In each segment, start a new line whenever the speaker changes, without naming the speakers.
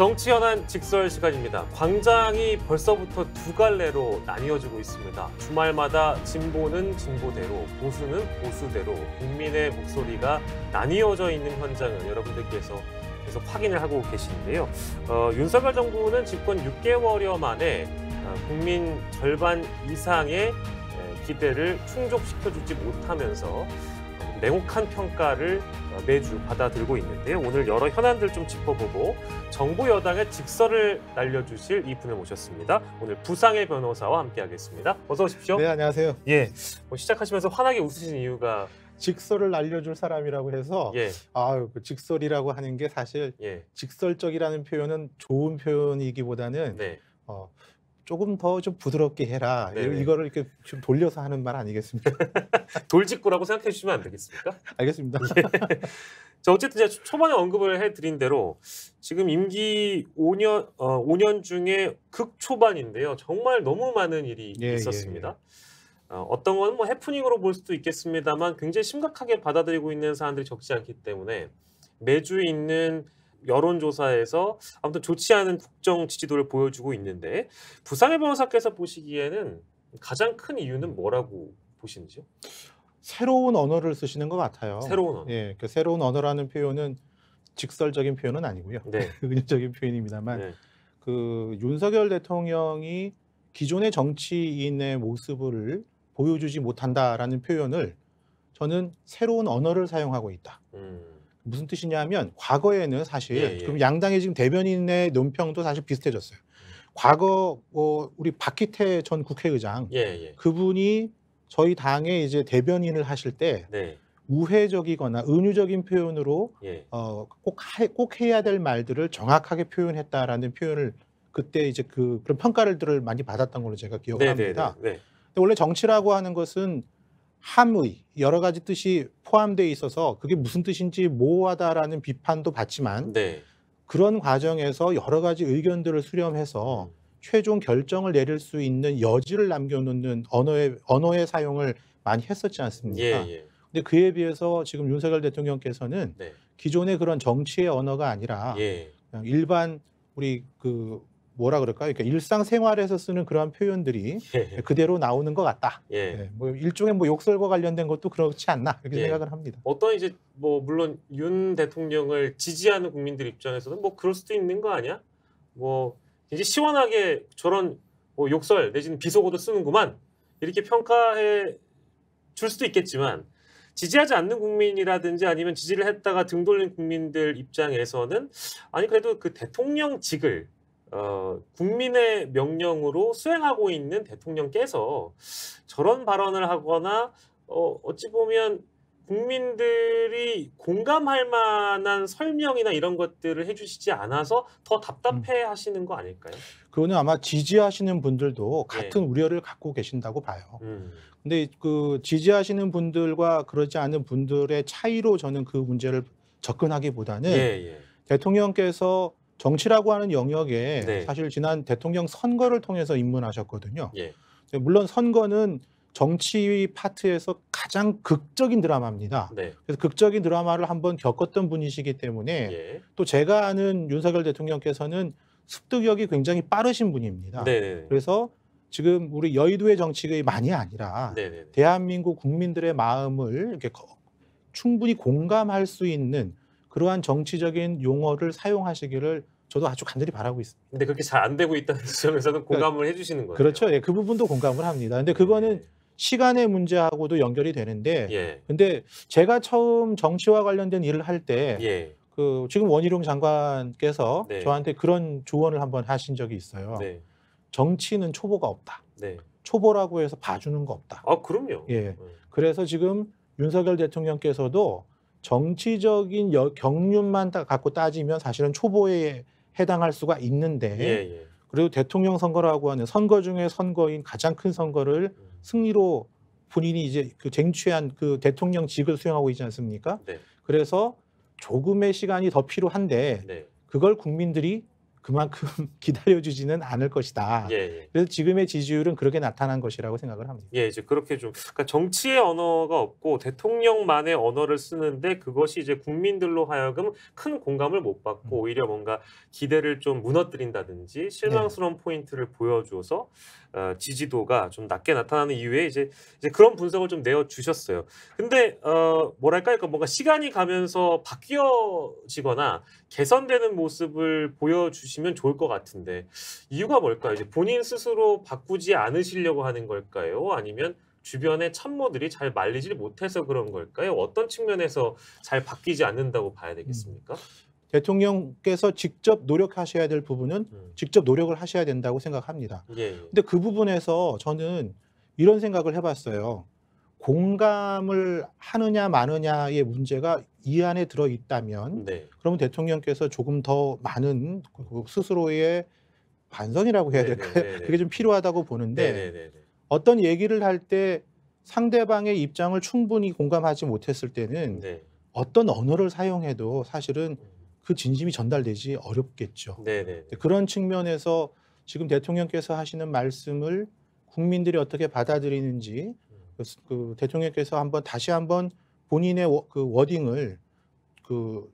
정치연한 직설 시간입니다. 광장이 벌써부터 두 갈래로 나뉘어지고 있습니다. 주말마다 진보는 진보대로, 보수는 보수대로 국민의 목소리가 나뉘어져 있는 현장을 여러분들께서 계속 확인을 하고 계시는데요. 어, 윤석열 정부는 집권 6개월여 만에 어, 국민 절반 이상의 기대를 충족시켜주지 못하면서 냉혹한 평가를 어, 매주 받아들고 있는데요. 오늘 여러 현안들 좀 짚어보고 정부 여당의 직설을 날려주실 이 분을 모셨습니다. 오늘 부상의 변호사와 함께하겠습니다. 어서 오십시오. 네,
안녕하세요. 예,
뭐 시작하시면서 환하게 웃으신 이유가
직설을 날려줄 사람이라고 해서 예. 아그 직설이라고 하는 게 사실 예. 직설적이라는 표현은 좋은 표현이기보다는 네. 어, 조금 더 좀 부드럽게 해라. 네 이거를 이렇게 좀 돌려서 하는 말 아니겠습니까?
돌직구라고 생각해 주시면 안 되겠습니까? 알겠습니다. 네. 자, 어쨌든 제가 초반에 언급을 해드린 대로 지금 임기 5년, 어, 5년 중에 극초반인데요. 정말 너무 많은 일이 예, 예 있었습니다. 예, 예. 어, 어떤 건뭐 해프닝으로 볼 수도 있겠습니다만 굉장히 심각하게 받아들이고 있는 사람들이 적지 않기 때문에 매주 있는 여론조사에서 아무튼 좋지 않은 국정 지지도를 보여주고 있는데 부상의 변호사께서 보시기에는 가장 큰 이유는 뭐라고 보시는지요?
새로운 언어를 쓰시는 것 같아요. 새로운 언어. 예, 그 새로운 언어라는 표현은 직설적인 표현은 아니고요. 네. 은유적인 표현입니다만 네. 그 윤석열 대통령이 기존의 정치인의 모습을 보여주지 못한다라는 표현을 저는 새로운 언어를 사용하고 있다. 음. 무슨 뜻이냐 하면 과거에는 사실 예, 예. 그럼 양당의 지금 대변인의 논평도 사실 비슷해졌어요. 음. 과거 어, 우리 박희태 전 국회의장 예, 예. 그분이 저희 당의 이제 대변인을 하실 때 네. 우회적이거나 은유적인 표현으로 예. 어, 꼭, 하, 꼭 해야 될 말들을 정확하게 표현했다라는 표현을 그때 이제 그 그런 평가를 들을 많이 받았던 걸로 제가 기억을 네, 네, 합니다. 네, 네, 근데 원래 정치라고 하는 것은 함의 여러 가지 뜻이 포함되어 있어서 그게 무슨 뜻인지 모호하다라는 비판도 받지만 네. 그런 과정에서 여러 가지 의견들을 수렴해서 최종 결정을 내릴 수 있는 여지를 남겨놓는 언어의 언어의 사용을 많이 했었지 않습니까? 예, 예. 근데 그에 비해서 지금 윤석열 대통령께서는 네. 기존의 그런 정치의 언어가 아니라 예. 일반 우리 그 뭐라 그럴까요? 그러니까 일상생활에서 쓰는 그러한 표현들이 예. 그대로 나오는 것 같다. 예. 예, 뭐 일종의 뭐 욕설과 관련된 것도 그렇지 않나 이렇게 예. 생각을
합니다. 어떤 이제 뭐 물론 윤 대통령을 지지하는 국민들 입장에서는 뭐 그럴 수도 있는 거 아니야? 뭐 이제 시원하게 저런 뭐 욕설 내지는 비속어도 쓰는구만 이렇게 평가해 줄 수도 있겠지만 지지하지 않는 국민이라든지 아니면 지지를 했다가 등 돌린 국민들 입장에서는 아니 그래도 그 대통령직을 어, 국민의 명령으로 수행하고 있는 대통령께서 저런 발언을 하거나 어, 어찌 보면 국민들이 공감할 만한 설명이나 이런 것들을 해주시지 않아서 더 답답해 음. 하시는 거 아닐까요?
그거는 아마 지지하시는 분들도 네. 같은 네. 우려를 갖고 계신다고 봐요. 음. 근데 그 지지하시는 분들과 그러지 않은 분들의 차이로 저는 그 문제를 접근하기보다는 예, 예. 대통령께서 정치라고 하는 영역에 네. 사실 지난 대통령 선거를 통해서 입문하셨거든요. 예. 네, 물론 선거는 정치 파트에서 가장 극적인 드라마입니다. 네. 그래서 극적인 드라마를 한번 겪었던 분이시기 때문에 예. 또 제가 아는 윤석열 대통령께서는 습득력이 굉장히 빠르신 분입니다. 네네. 네, 네. 그래서 지금 우리 여의도의 정치가많이 아니라 네네. 대한민국 국민들의 마음을 이렇게 충분히 공감할 수 있는 그러한 정치적인 용어를 사용하시기를 저도 아주 간절히 바라고 있습니다.
근데 그렇게 잘 안 되고 있다는 점에서는 그러니까 공감을 그러니까, 해주시는 거예요. 그렇죠.
예, 그 부분도 공감을 합니다. 근데 예. 그거는 예. 시간의 문제하고도 연결이 되는데, 예. 근데 제가 처음 정치와 관련된 일을 할 때, 예. 그 지금 원희룡 장관께서 네. 저한테 그런 조언을 한번 하신 적이 있어요. 네. 정치는 초보가 없다. 네. 초보라고 해서 봐주는 거 없다.
아, 그럼요. 예. 네.
그래서 지금 윤석열 대통령께서도 정치적인 여, 경륜만 따, 갖고 따지면 사실은 초보에 해당할 수가 있는데 예, 예. 그리고 대통령 선거라고 하는 선거 중에 선거인 가장 큰 선거를 음. 승리로 본인이 이제 그 쟁취한 그 대통령직을 수행하고 있지 않습니까? 네. 그래서 조금의 시간이 더 필요한데 네. 그걸 국민들이 그만큼 기다려주지는 않을 것이다. 예, 예. 그래서 지금의 지지율은 그렇게 나타난 것이라고 생각을 합니다.
예, 이제 그렇게 좀 그러니까 정치의 언어가 없고 대통령만의 언어를 쓰는데 그것이 이제 국민들로 하여금 큰 공감을 못 받고 음. 오히려 뭔가 기대를 좀 무너뜨린다든지 실망스러운 네. 포인트를 보여줘서 어, 지지도가 좀 낮게 나타나는 이유에 이제, 이제 그런 분석을 좀 내어 주셨어요. 근데 어, 뭐랄까 그 그러니까 뭔가 시간이 가면서 바뀌어지거나 개선되는 모습을 보여주시면 좋을 것 같은데 이유가 뭘까요? 이제 본인 스스로 바꾸지 않으시려고 하는 걸까요? 아니면 주변의 참모들이 잘 말리질 못해서 그런 걸까요? 어떤 측면에서 잘 바뀌지 않는다고 봐야 음. 되겠습니까? 음.
대통령께서 직접 노력하셔야 될 부분은 음. 직접 노력을 하셔야 된다고 생각합니다. 예, 예. 근데 그 부분에서 저는 이런 생각을 해봤어요. 공감을 하느냐 마느냐의 문제가 이 안에 들어 있다면 네. 그러면 대통령께서 조금 더 많은 그, 그 스스로의 반성이라고 해야 네, 네, 될까요? 네네네네. 네. 그게 좀 필요하다고 보는데 네네네네. 어떤 얘기를 할 때 상대방의 입장을 충분히 공감하지 못했을 때는 네. 어떤 언어를 사용해도 사실은 음. 그 진심이 전달되지 어렵겠죠. 네네. 네, 네. 그런 측면에서 지금 대통령께서 하시는 말씀을 국민들이 어떻게 받아들이는지 음. 그, 그 대통령께서 한번 다시 한번 본인의 워, 그 워딩을 그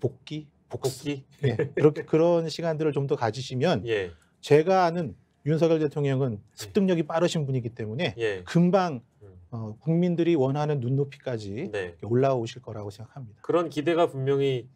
복귀 복귀 네, 그렇게 그런 시간들을 좀 더 가지시면 예. 제가 아는 윤석열 대통령은 예. 습득력이 빠르신 분이기 때문에 예. 금방 음. 어, 국민들이 원하는 눈높이까지 네. 올라오실 거라고 생각합니다.
그런 기대가 분명히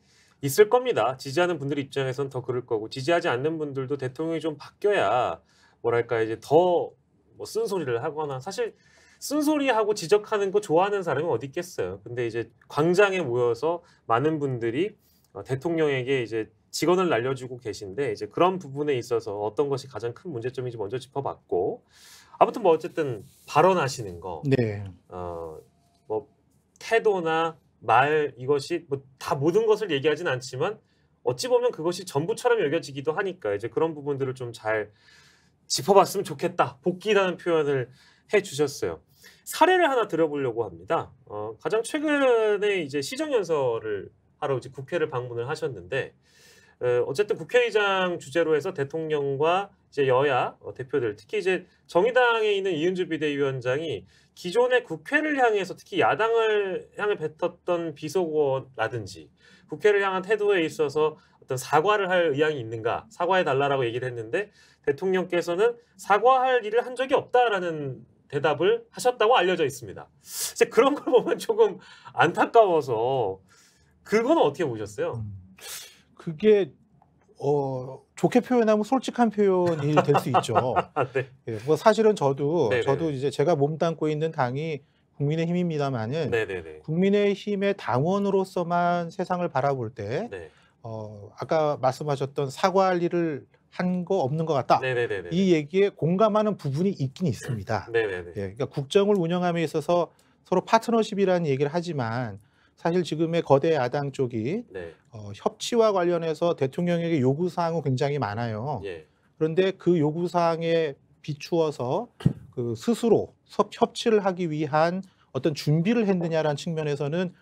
있을 겁니다. 지지하는 분들 입장에선 더 그럴 거고 지지하지 않는 분들도 대통령이 좀 바뀌어야 뭐랄까 이제 더 뭐 쓴소리를 하거나 사실 쓴소리하고 지적하는 거 좋아하는 사람이 어디 있겠어요. 근데 이제 광장에 모여서 많은 분들이 어, 대통령에게 이제 직원을 날려주고 계신데 이제 그런 부분에 있어서 어떤 것이 가장 큰 문제점인지 먼저 짚어봤고 아무튼 뭐 어쨌든 발언하시는 거, 네. 어뭐 태도나 말 이것이 뭐 다 모든 것을 얘기하진 않지만 어찌 보면 그것이 전부처럼 여겨지기도 하니까 이제 그런 부분들을 좀 잘 짚어봤으면 좋겠다. 복귀라는 표현을 해주셨어요. 사례를 하나 들어보려고 합니다. 어, 가장 최근에 이제 시정연설을 하러 이제 국회를 방문을 하셨는데 어쨌든 국회의장 주제로 해서 대통령과 이제 여야 어, 대표들 특히 이제 정의당에 있는 이은주 비대위원장이 기존의 국회를 향해서 특히 야당을 향해 뱉었던 비속어라든지 국회를 향한 태도에 있어서 어떤 사과를 할 의향이 있는가 사과해 달라라고 얘기를 했는데 대통령께서는 사과할 일을 한 적이 없다라는 대답을 하셨다고 알려져 있습니다. 이제 그런 걸 보면 조금 안타까워서 그건 어떻게 보셨어요? 음. 그게
어 좋게 표현하면 솔직한 표현이 될 수 있죠.
아, 네. 예,
뭐 사실은 저도 네네네. 네. 저도 이제 제가 몸담고 있는 당이 국민의힘입니다만은 네, 네, 국민의힘의 당원으로서만 세상을 바라볼 때 네. 어, 아까 말씀하셨던 사과할 일을 한 거 없는 것 같다. 네네네네. 이 얘기에 공감하는 부분이 있긴 있습니다. 네네네. 예, 그러니까 국정을 운영함에 있어서 서로 파트너십이라는 얘기를 하지만 사실 지금의 거대 야당 쪽이 네. 어, 협치와 관련해서 대통령에게 요구 사항은 굉장히 많아요. 예. 그런데 그 요구 사항에 비추어서 그 스스로 섭, 협치를 하기 위한 어떤 준비를 했느냐라는 측면에서는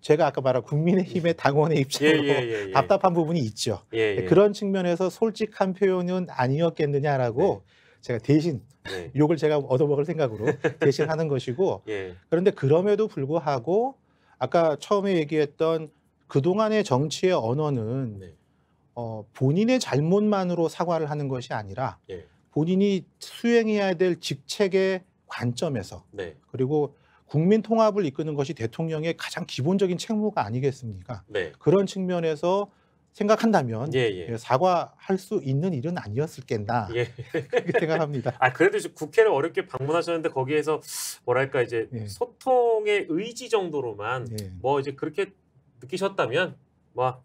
제가 아까 말한 국민의힘의 예. 당원의 입장으로 예, 예, 예, 예, 답답한 부분이 있죠. 예, 네, 그런 측면에서 솔직한 표현은 아니었겠느냐라고 네. 제가 대신 네. 욕을 제가 얻어먹을 생각으로 대신 하는 것이고 그런데 그럼에도 불구하고 아까 처음에 얘기했던 그동안의 정치의 언어는 네. 어, 본인의 잘못만으로 사과를 하는 것이 아니라 네. 본인이 수행해야 될 직책의 관점에서 네. 그리고 국민 통합을 이끄는 것이 대통령의 가장 기본적인 책무가 아니겠습니까? 네. 그런 측면에서 생각한다면 예, 예, 예. 사과할 수 있는 일은 아니었을 겠나 예. 그렇게 생각합니다.
아 그래도 국회를 어렵게 방문하셨는데 거기에서 뭐랄까 이제 예. 소통의 의지 정도로만 예. 뭐 이제 그렇게 느끼셨다면 뭐,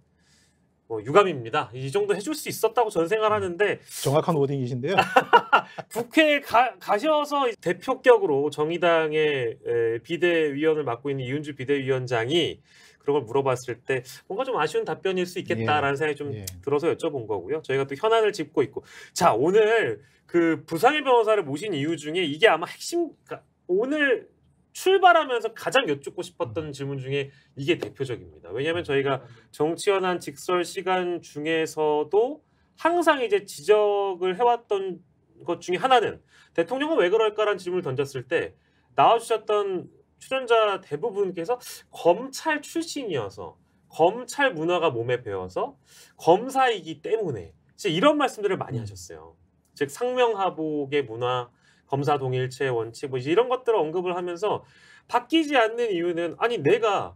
뭐 유감입니다. 이 정도 해줄 수 있었다고 저 생각하는데 음.
정확한 워딩이신데요.
국회 가, 가셔서 대표격으로 정의당의 에, 비대위원을 맡고 있는 이윤주 비대위원장이 그런 걸 물어봤을 때 뭔가 좀 아쉬운 답변일 수 있겠다라는 예. 생각이 좀 예. 들어서 여쭤본 거고요. 저희가 또 현안을 짚고 있고 자 오늘 그 부상의 변호사를 모신 이유 중에 이게 아마 핵심 그러니까 오늘 출발하면서 가장 여쭙고 싶었던 음. 질문 중에 이게 대표적입니다. 왜냐하면 음. 저희가 정치연한 직설 시간 중에서도 항상 이제 지적을 해왔던 것 중에 하나는 대통령은 왜 그럴까라는 질문을 던졌을 때 나와주셨던 출연자 대부분께서 검찰 출신이어서 검찰 문화가 몸에 배어서 검사이기 때문에 이런 말씀들을 많이 음. 하셨어요. 즉 상명하복의 문화, 검사 동일체 원칙 뭐 이런 것들을 언급을 하면서 바뀌지 않는 이유는 아니 내가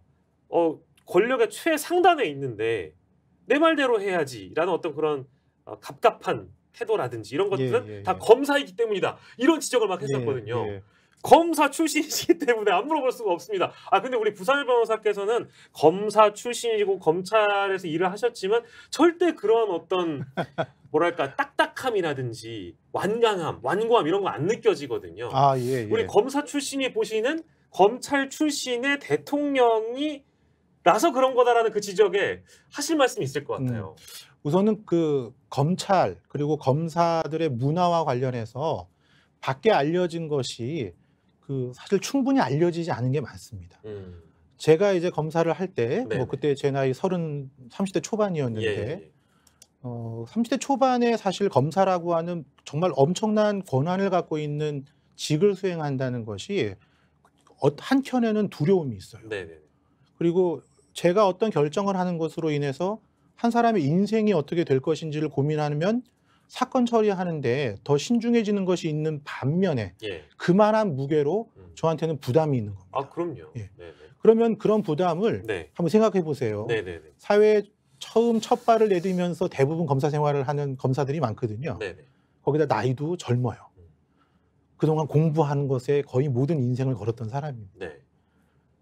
어 권력의 최상단에 있는데 내 말대로 해야지라는 어떤 그런 어, 갑갑한 태도라든지 이런 것들은 예, 예, 다 예. 검사이기 때문이다 이런 지적을 막 예, 했었거든요. 예. 검사 출신이기 때문에 안 물어볼 수가 없습니다. 아 근데 우리 부산일 변호사께서는 검사 출신이고 검찰에서 일을 하셨지만 절대 그런 어떤 뭐랄까 딱딱함이라든지 완강함, 완고함 이런 거 안 느껴지거든요. 아 예, 예. 우리 검사 출신이 보시는 검찰 출신의 대통령이 라서 그런 거다라는 그 지적에 하실 말씀이 있을 것 같아요. 음,
우선은 그 검찰 그리고 검사들의 문화와 관련해서 밖에 알려진 것이 그 사실 충분히 알려지지 않은 게 많습니다. 음. 제가 이제 검사를 할 때 뭐 그때 제 나이 서른 삼십 대 초반이었는데 예, 예, 예, 어, 삼십 대 초반에 사실 검사라고 하는 정말 엄청난 권한을 갖고 있는 직을 수행한다는 것이 어, 한켠에는 두려움이 있어요. 네, 네, 네 그리고 제가 어떤 결정을 하는 것으로 인해서 한 사람의 인생이 어떻게 될 것인지를 고민하면 사건 처리하는데 더 신중해지는 것이 있는 반면에 예. 그만한 무게로 음. 저한테는 부담이 있는 겁니다.
아 그럼요. 예. 네, 네.
그러면 그런 부담을 네. 한번 생각해 보세요. 네네네. 네, 사회에 처음 첫 발을 내딛으면서 대부분 검사 생활을 하는 검사들이 많거든요. 네네. 거기다 나이도 젊어요. 음. 그동안 공부하는 것에 거의 모든 인생을 걸었던 사람입니다. 네.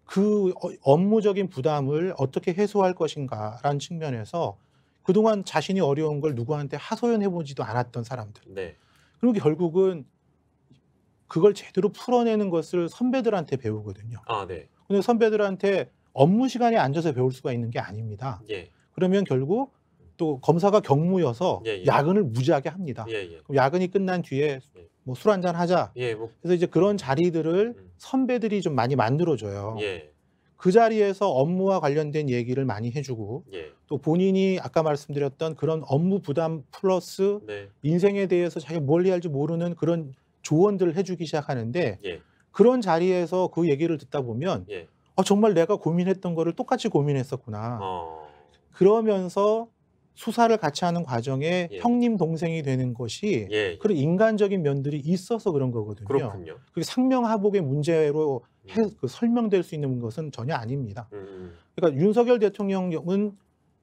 그 어, 업무적인 부담을 어떻게 해소할 것인가라는 측면에서 그동안 자신이 어려운 걸 누구한테 하소연해보지도 않았던 사람들. 네. 그리고 결국은 그걸 제대로 풀어내는 것을 선배들한테 배우거든요. 아, 네. 근데 선배들한테 업무 시간에 앉아서 배울 수가 있는 게 아닙니다. 예. 그러면 결국 또 검사가 경무여서 예, 예. 야근을 무지하게 합니다. 예, 예. 그럼 야근이 끝난 뒤에 예. 뭐술 한잔 하자. 뭐. 그래서 이제 그런 자리들을 음. 선배들이 좀 많이 만들어줘요. 예. 그 자리에서 업무와 관련된 얘기를 많이 해주고 예. 또 본인이 아까 말씀드렸던 그런 업무 부담 플러스 네. 인생에 대해서 자기가 뭘 해야 할지 모르는 그런 조언들을 해주기 시작하는데 예. 그런 자리에서 그 얘기를 듣다 보면 예. 아, 정말 내가 고민했던 거를 똑같이 고민했었구나. 어... 그러면서 수사를 같이 하는 과정에 예. 형님 동생이 되는 것이 예. 그런 인간적인 면들이 있어서 그런 거거든요. 그렇군요. 그게 상명하복의 문제로 음. 해, 그 설명될 수 있는 것은 전혀 아닙니다. 음, 음. 그러니까 윤석열 대통령은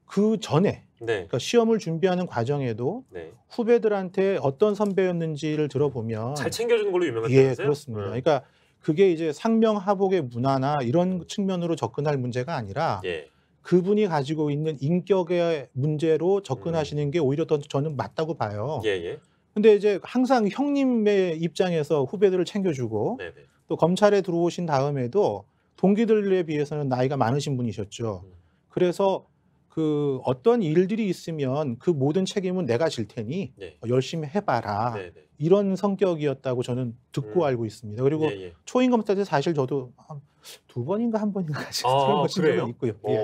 그 전에 네. 그러니까 시험을 준비하는 과정에도 네. 후배들한테 어떤 선배였는지를 들어보면 잘
챙겨주는 걸로 유명한 예 그렇습니다.
음. 그러니까 그게 이제 상명하복의 문화나 이런 측면으로 접근할 문제가 아니라. 예. 그분이 가지고 있는 인격의 문제로 음. 접근하시는 게 오히려 더 저는 맞다고 봐요. 예, 예. 근데 이제 항상 형님의 입장에서 후배들을 챙겨주고 네네. 네. 또 검찰에 들어오신 다음에도 동기들에 비해서는 나이가 많으신 분이셨죠. 음. 그래서 그 어떤 일들이 있으면 그 모든 책임은 내가 질 테니 네. 어, 열심히 해봐라 네네. 네. 이런 성격이었다고 저는 듣고 음. 알고 있습니다. 그리고 예예. 예. 초임 검사 때 사실 저도 한두 번인가 한 번인가 실제로 아, 보신 적 있고요. 예. 어,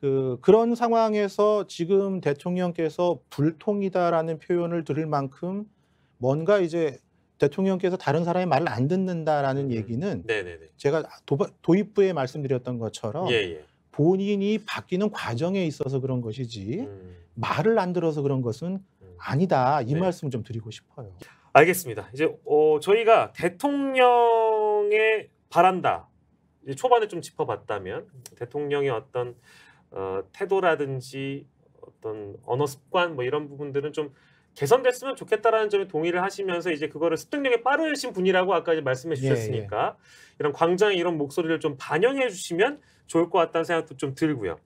그 그런 상황에서 지금 대통령께서 불통이다라는 표현을 들을 만큼 뭔가 이제 대통령께서 다른 사람의 말을 안 듣는다라는 음. 얘기는 네네네. 제가 도바, 도입부에 말씀드렸던 것처럼 예예. 예. 본인이 바뀌는 과정에 있어서 그런 것이지 음. 말을 안 들어서 그런 것은 음. 아니다 이 네. 말씀 을좀 드리고 싶어요.
알겠습니다. 이제 어, 저희가 대통령의 바란다 초반에 좀 짚어봤다면 대통령의 어떤 어, 태도라든지 어떤 언어 습관 뭐 이런 부분들은 좀 개선됐으면 좋겠다라는 점에 동의를 하시면서 이제 그거를 습득력이 빠르신 분이라고 아까 이제 말씀해 예, 주셨으니까 예, 예. 이런 광장에 이런 목소리를 좀 반영해 주시면 좋을 것 같다는 생각도 좀 들고요.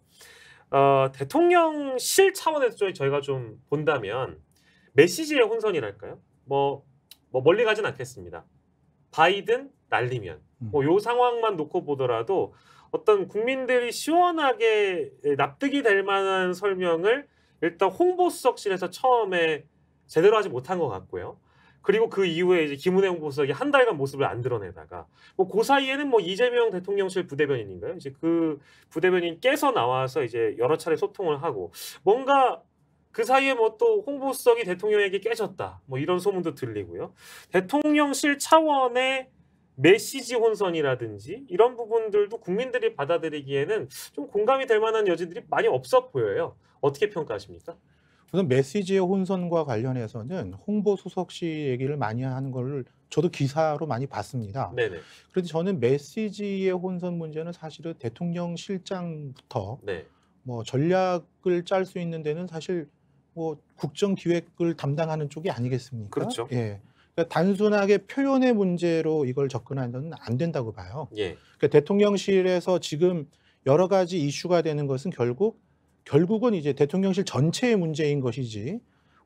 어, 대통령실 차원에서 저희가 좀 본다면 메시지의 혼선이랄까요? 뭐, 뭐 멀리 가진 않겠습니다. 바이든 날리면 뭐요 음. 상황만 놓고 보더라도 어떤 국민들이 시원하게 예, 납득이 될 만한 설명을 일단 홍보수석실에서 처음에 제대로 하지 못한 것 같고요. 그리고 그 이후에 이제 김은혜 홍보수석이 한 달간 모습을 안 드러내다가 뭐 그 사이에는 뭐 이재명 대통령실 부대변인인가요? 이제 그 부대변인께서 나와서 이제 여러 차례 소통을 하고 뭔가 그 사이에 뭐 또 홍보수석이 대통령에게 깨졌다 뭐 이런 소문도 들리고요. 대통령실 차원의 메시지 혼선이라든지 이런 부분들도 국민들이 받아들이기에는 좀 공감이 될 만한 여지들이 많이 없어 보여요. 어떻게 평가하십니까?
우선 메시지의 혼선과 관련해서는 홍보 수석 씨 얘기를 많이 하는 걸 저도 기사로 많이 봤습니다. 네네. 그런데 저는 메시지의 혼선 문제는 사실은 대통령 실장부터 네. 뭐 전략을 짤 수 있는 데는 사실 뭐 국정 기획을 담당하는 쪽이 아니겠습니까? 그렇죠. 예. 그러니까 단순하게 표현의 문제로 이걸 접근하는 안 된다고 봐요. 예. 그러니까 대통령실에서 지금 여러 가지 이슈가 되는 것은 결국 결국은 이제 대통령실 전체의 문제인 것이지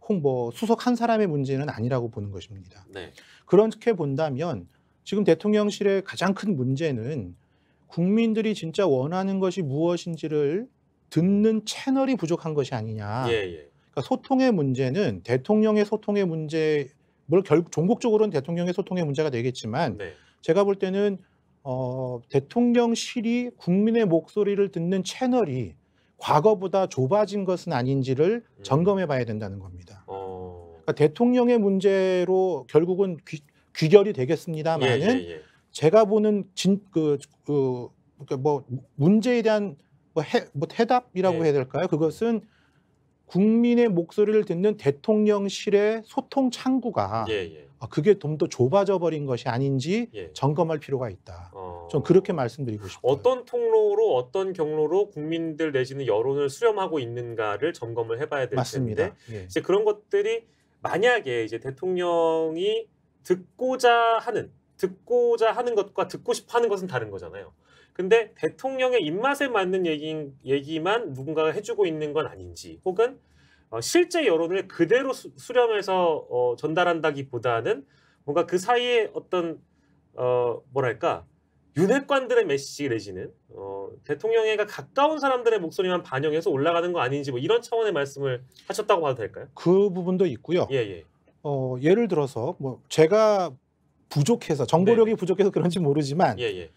홍뭐 수석 한 사람의 문제는 아니라고 보는 것입니다. 네. 그렇게 본다면 지금 대통령실의 가장 큰 문제는 국민들이 진짜 원하는 것이 무엇인지를 듣는 채널이 부족한 것이 아니냐. 예, 예. 그러니까 소통의 문제는 대통령의 소통의 문제 물 결국 종국적으로는 대통령의 소통의 문제가 되겠지만 네. 제가 볼 때는 어, 대통령실이 국민의 목소리를 듣는 채널이 과거보다 좁아진 것은 아닌지를 음. 점검해 봐야 된다는 겁니다. 어... 그러니까 대통령의 문제로 결국은 귀, 결이 되겠습니다만은 예, 예, 예. 제가 보는 진, 그, 그, 그까뭐 그러니까 문제에 대한 뭐, 해, 뭐 해답이라고 네. 해야 될까요? 그것은 국민의 목소리를 듣는 대통령실의 소통 창구가 예, 예. 아, 그게 좀 더 좁아져 버린 것이 아닌지 예. 점검할 필요가 있다. 어... 좀 그렇게 말씀드리고 싶어요.
어떤 통로로 어떤 경로로 국민들 내지는 여론을 수렴하고 있는가를 점검을 해봐야 될 맞습니다. 텐데 예. 이제 그런 것들이 만약에 이제 대통령이 듣고자 하는 듣고자 하는 것과 듣고 싶어 하는 것은 다른 거잖아요. 근데 대통령의 입맛에 맞는 얘기, 얘기만 누군가가 해주고 있는 건 아닌지 혹은 어, 실제 여론을 그대로 수, 렴해서 어, 전달한다기보다는 뭔가 그 사이에 어떤 어, 뭐랄까 윤핵관들의 메시지 내지는 어, 대통령에게 가까운 사람들의 목소리만 반영해서 올라가는 거 아닌지 뭐 이런 차원의 말씀을 하셨다고 봐도 될까요?
그 부분도 있고요. 예 예. 어, 예를 들어서 뭐 제가 부족해서 정보력이 네. 부족해서 그런지 모르지만 예, 예.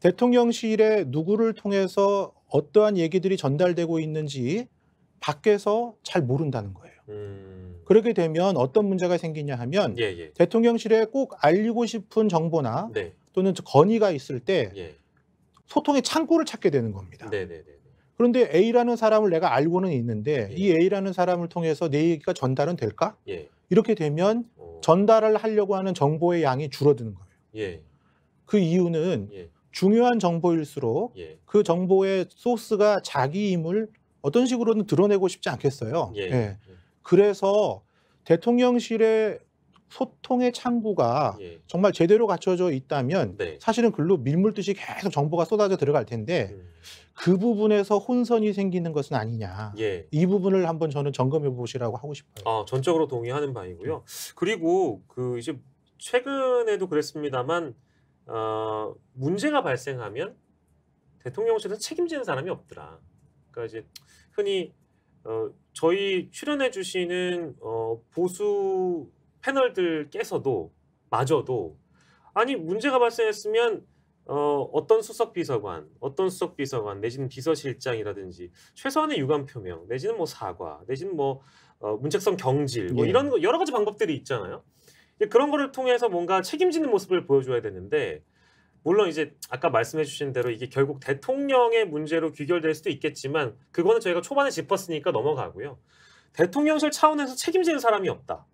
대통령실에 누구를 통해서 어떠한 얘기들이 전달되고 있는지 밖에서 잘 모른다는 거예요. 음... 그렇게 되면 어떤 문제가 생기냐 하면 예, 예. 대통령실에 꼭 알리고 싶은 정보나 네. 또는 건의가 있을 때 예. 소통의 창구를 찾게 되는 겁니다. 네, 네, 네, 네. 그런데 A라는 사람을 내가 알고는 있는데 예. 이 A라는 사람을 통해서 내 얘기가 전달은 될까? 예. 이렇게 되면 오... 어. 전달을 하려고 하는 정보의 양이 줄어드는 거예요. 예. 그 이유는 중요한 정보일수록 예. 그 정보의 소스가 자기 임을 어떤 식으로든 드러내고 싶지 않겠어요. 예. 예. 예. 그래서 대통령실의 소통의 창구가 예. 정말 제대로 갖춰져 있다면 네. 사실은 글로 밀물듯이 계속 정보가 쏟아져 들어갈 텐데 음. 그 부분에서 혼선이 생기는 것은 아니냐 예. 이 부분을 한번 저는 점검해 보시라고 하고 싶어요.
아, 전적으로 동의하는 바이고요. 네. 그리고 그 이제 최근에도 그랬습니다만 어, 문제가 발생하면 대통령실에서 책임지는 사람이 없더라. 그러니까 이제 흔히 어, 저희 출연해 주시는 어, 보수 패널들께서도 마저도 아니 문제가 발생했으면 어, 어떤 수석 비서관, 어떤 수석 비서관 내지는 비서실장이라든지 최소한의 유감 표명 내지는 뭐 사과 내지는 뭐 어, 문책성 경질 뭐 예. 이런 거 여러 가지 방법들이 있잖아요. 그런 거를 통해서 뭔가 책임지는 모습을 보여줘야 되는데 물론 이제 아까 말씀해주신 대로 이게 결국 대통령의 문제로 귀결될 수도 있겠지만 그거는 저희가 초반에 짚었으니까 넘어가고요. 대통령실 차원에서 책임지는 사람이 없다.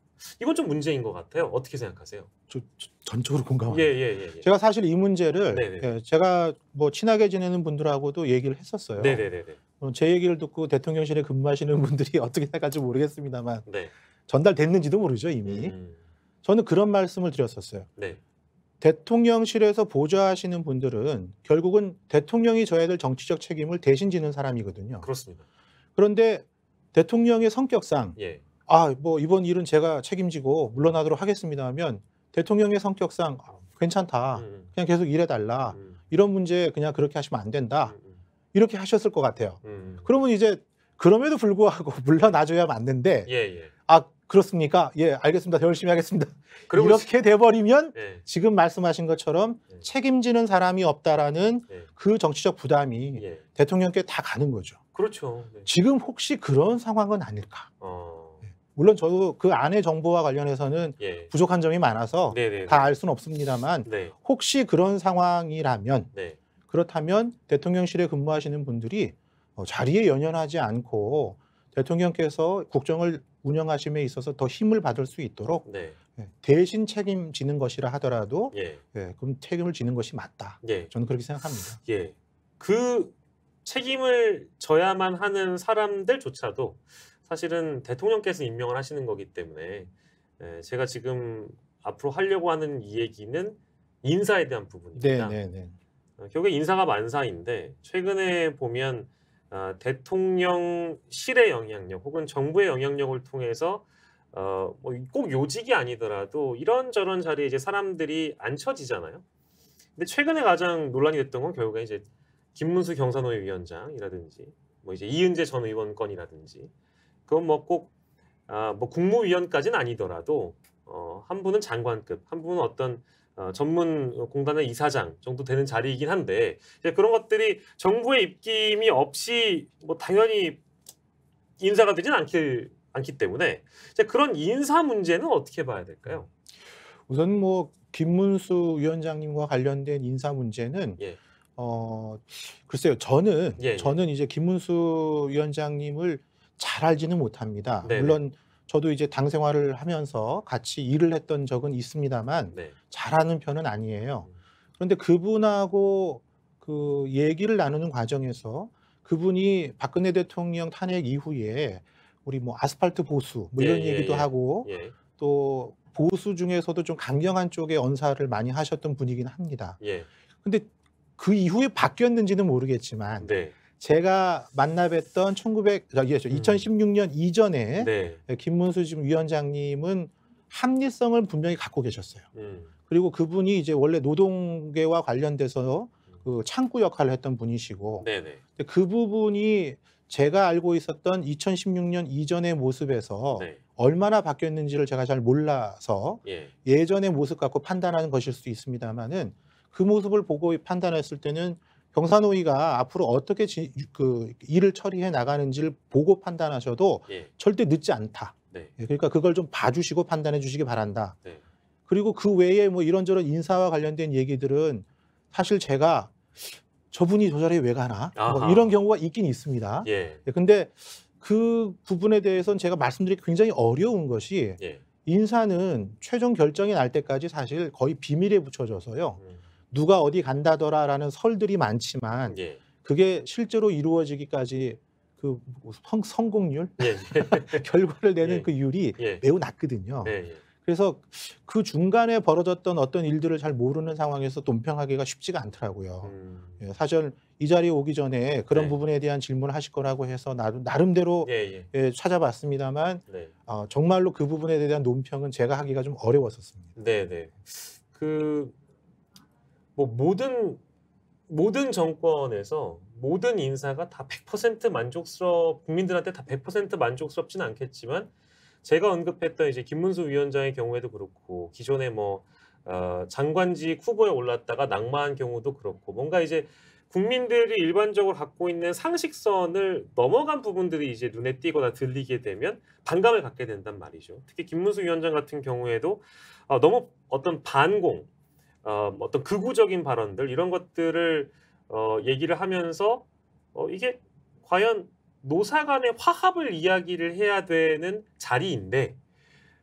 이건 좀 문제인 것 같아요. 어떻게 생각하세요? 저, 저
전적으로 공감합니다. 예, 예, 예, 예. 제가 사실 이 문제를 네, 네. 예, 제가 뭐 친하게 지내는 분들하고도 얘기를 했었어요. 네네네. 네, 네, 어, 제 얘기를 듣고 대통령실에 근무하시는 분들이 어떻게 생각할지 모르겠습니다만 네. 전달됐는지도 모르죠 이미. 음. 저는 그런 말씀을 드렸었어요. 네. 대통령실에서 보좌하시는 분들은 결국은 대통령이 져야 될 정치적 책임을 대신 지는 사람이거든요. 그렇습니다. 그런데 대통령의 성격상 예. 아뭐 이번 일은 제가 책임지고 물러나도록 하겠습니다 하면 대통령의 성격상 아, 괜찮다 음, 음. 그냥 계속 일해달라 음, 음. 이런 문제 그냥 그렇게 하시면 안 된다 음. 음. 이렇게 하셨을 것 같아요. 그러면 이제 그럼에도 불구하고 물러나줘야 맞는데 예, 예. 아 그렇습니까? 예, 알겠습니다. 더 열심히 하겠습니다. 이렇게 돼버리면 네. 지금 말씀하신 것처럼 네. 책임지는 사람이 없다라는 네. 그 정치적 부담이 대통령께 다 가는 거죠.
그렇죠. 네.
지금 혹시 그런 상황은 아닐까? 어... 물론 저도 그 안의 정보와 관련해서는 부족한 점이 많아서 네, 네, 다알 수는 없습니다만 혹시 그런 상황이라면 그렇다면 대통령실에 근무하시는 분들이 어, 자리에 연연하지 않고 대통령께서 국정을 운영하심에 있어서 더 힘을 받을 수 있도록 네. 예, 대신 책임지는 것이라 하더라도 예. 예, 그럼 책임을 지는 것이 맞다. 예. 저는 그렇게 생각합니다.
예. 그 책임을 져야만 하는 사람들조차도 사실은 대통령께서 임명을 하시는 거기 때문에 예, 제가 지금 앞으로 하려고 하는 이 얘기는 인사에 대한
부분입니다. 네, 네, 네.
어, 결국 인사가 만사인데 최근에 보면 어, 대통령실의 영향력 혹은 정부의 영향력을 통해서 어, 뭐 꼭 요직이 아니더라도 이런저런 자리에 이제 사람들이 앉혀지잖아요. 근데 최근에 가장 논란이 됐던 건 결국에 이제 김문수 경산노회 위원장이라든지 뭐 이제 이은재 전 의원 건이라든지 그건 뭐꼭 아, 뭐 국무위원까지는 아니더라도 어, 한 분은 장관급, 한 분은 어떤 어, 전문 공단의 이사장 정도 되는 자리이긴 한데 이제 그런 것들이 정부의 입김이 없이 뭐 당연히 인사가 되진 않기, 않기 때문에 이제 그런 인사 문제는 어떻게 봐야 될까요?
우선 뭐 김문수 위원장님과 관련된 인사 문제는 예. 어 글쎄요 저는 예, 예. 저는 이제 김문수 위원장님을 잘 알지는 못합니다. 네네. 네. 물론 저도 이제 당 생활을 하면서 같이 일을 했던 적은 있습니다만 네. 잘하는 편은 아니에요. 음. 그런데 그분하고 그 얘기를 나누는 과정에서 그분이 박근혜 대통령 탄핵 이후에 우리 뭐 아스팔트 보수 뭐 이런 예, 예, 얘기도 예, 하고 예. 또 보수 중에서도 좀 강경한 쪽에 언사를 많이 하셨던 분이긴 합니다. 예. 근데 그 이후에 바뀌었는지는 모르겠지만 네. 제가 만나뵀던 1900 아, 예, 2016년 음. 이전에 네. 김문수 지금 위원장님은 합리성을 분명히 갖고 계셨어요. 음. 그리고 그분이 이제 원래 노동계와 관련돼서 음. 그 창구 역할을 했던 분이시고 네네. 네. 그 부분이 제가 알고 있었던 2016년 이전의 모습에서 네. 얼마나 바뀌었는지를 제가 잘 몰라서 예. 전의 모습 갖고 판단하는 것일 수도 있습니다만은 그 모습을 보고 판단했을 때는 형사노위가 앞으로 어떻게 지, 그 일을 처리해 나가는지를 보고 판단하셔도 예. 절대 늦지 않다. 네. 예, 그러니까 그걸 좀 봐주시고 판단해 주시기 바란다. 네. 그리고 그 외에 뭐 이런저런 인사와 관련된 얘기들은 사실 제가 저분이 저 자리에 왜 가나 뭐 이런 경우가 있긴 있습니다. 예. 예. 근데 그 부분에 대해서는 제가 말씀드리기 굉장히 어려운 것이 예. 인사는 최종 결정이 날 때까지 사실 거의 비밀에 붙여져서요. 음. 누가 어디 간다더라라는 설들이 많지만 예. 그게 실제로 이루어지기까지 그 성, 성공률 예. 예. 결과를 내는 예. 그 율이 예. 매우 낮거든요. 예, 그래서 그 중간에 벌어졌던 어떤 일들을 잘 모르는 상황에서 논평하기가 쉽지가 않더라고요. 음. 사실 이 자리에 오기 전에 그런 네. 부분에 대한 질문을 하실 거라고 해서 나름, 대로 예, 예. 예, 찾아봤습니다만 네. 어, 정말로 그 부분에 대한 논평은 제가 하기가 좀 어려웠었습니다.
네, 네. 그뭐 모든 모든 정권에서 모든 인사가 다 100% 만족스럽 국민들한테 다 100% 만족스럽지는 않겠지만 제가 언급했던 이제 김문수 위원장의 경우에도 그렇고 기존에 뭐 어, 장관직 후보에 올랐다가 낙마한 경우도 그렇고 뭔가 이제 국민들이 일반적으로 갖고 있는 상식선을 넘어간 부분들이 이제 눈에 띄거나 들리게 되면 반감을 갖게 된단 말이죠. 특히 김문수 위원장 같은 경우에도 어, 너무 어떤 반공 어, 뭐 어떤 극우적인 발언들 이런 것들을 어, 얘기를 하면서 어, 이게 과연 노사 간의 화합을 이야기를 해야 되는 자리인데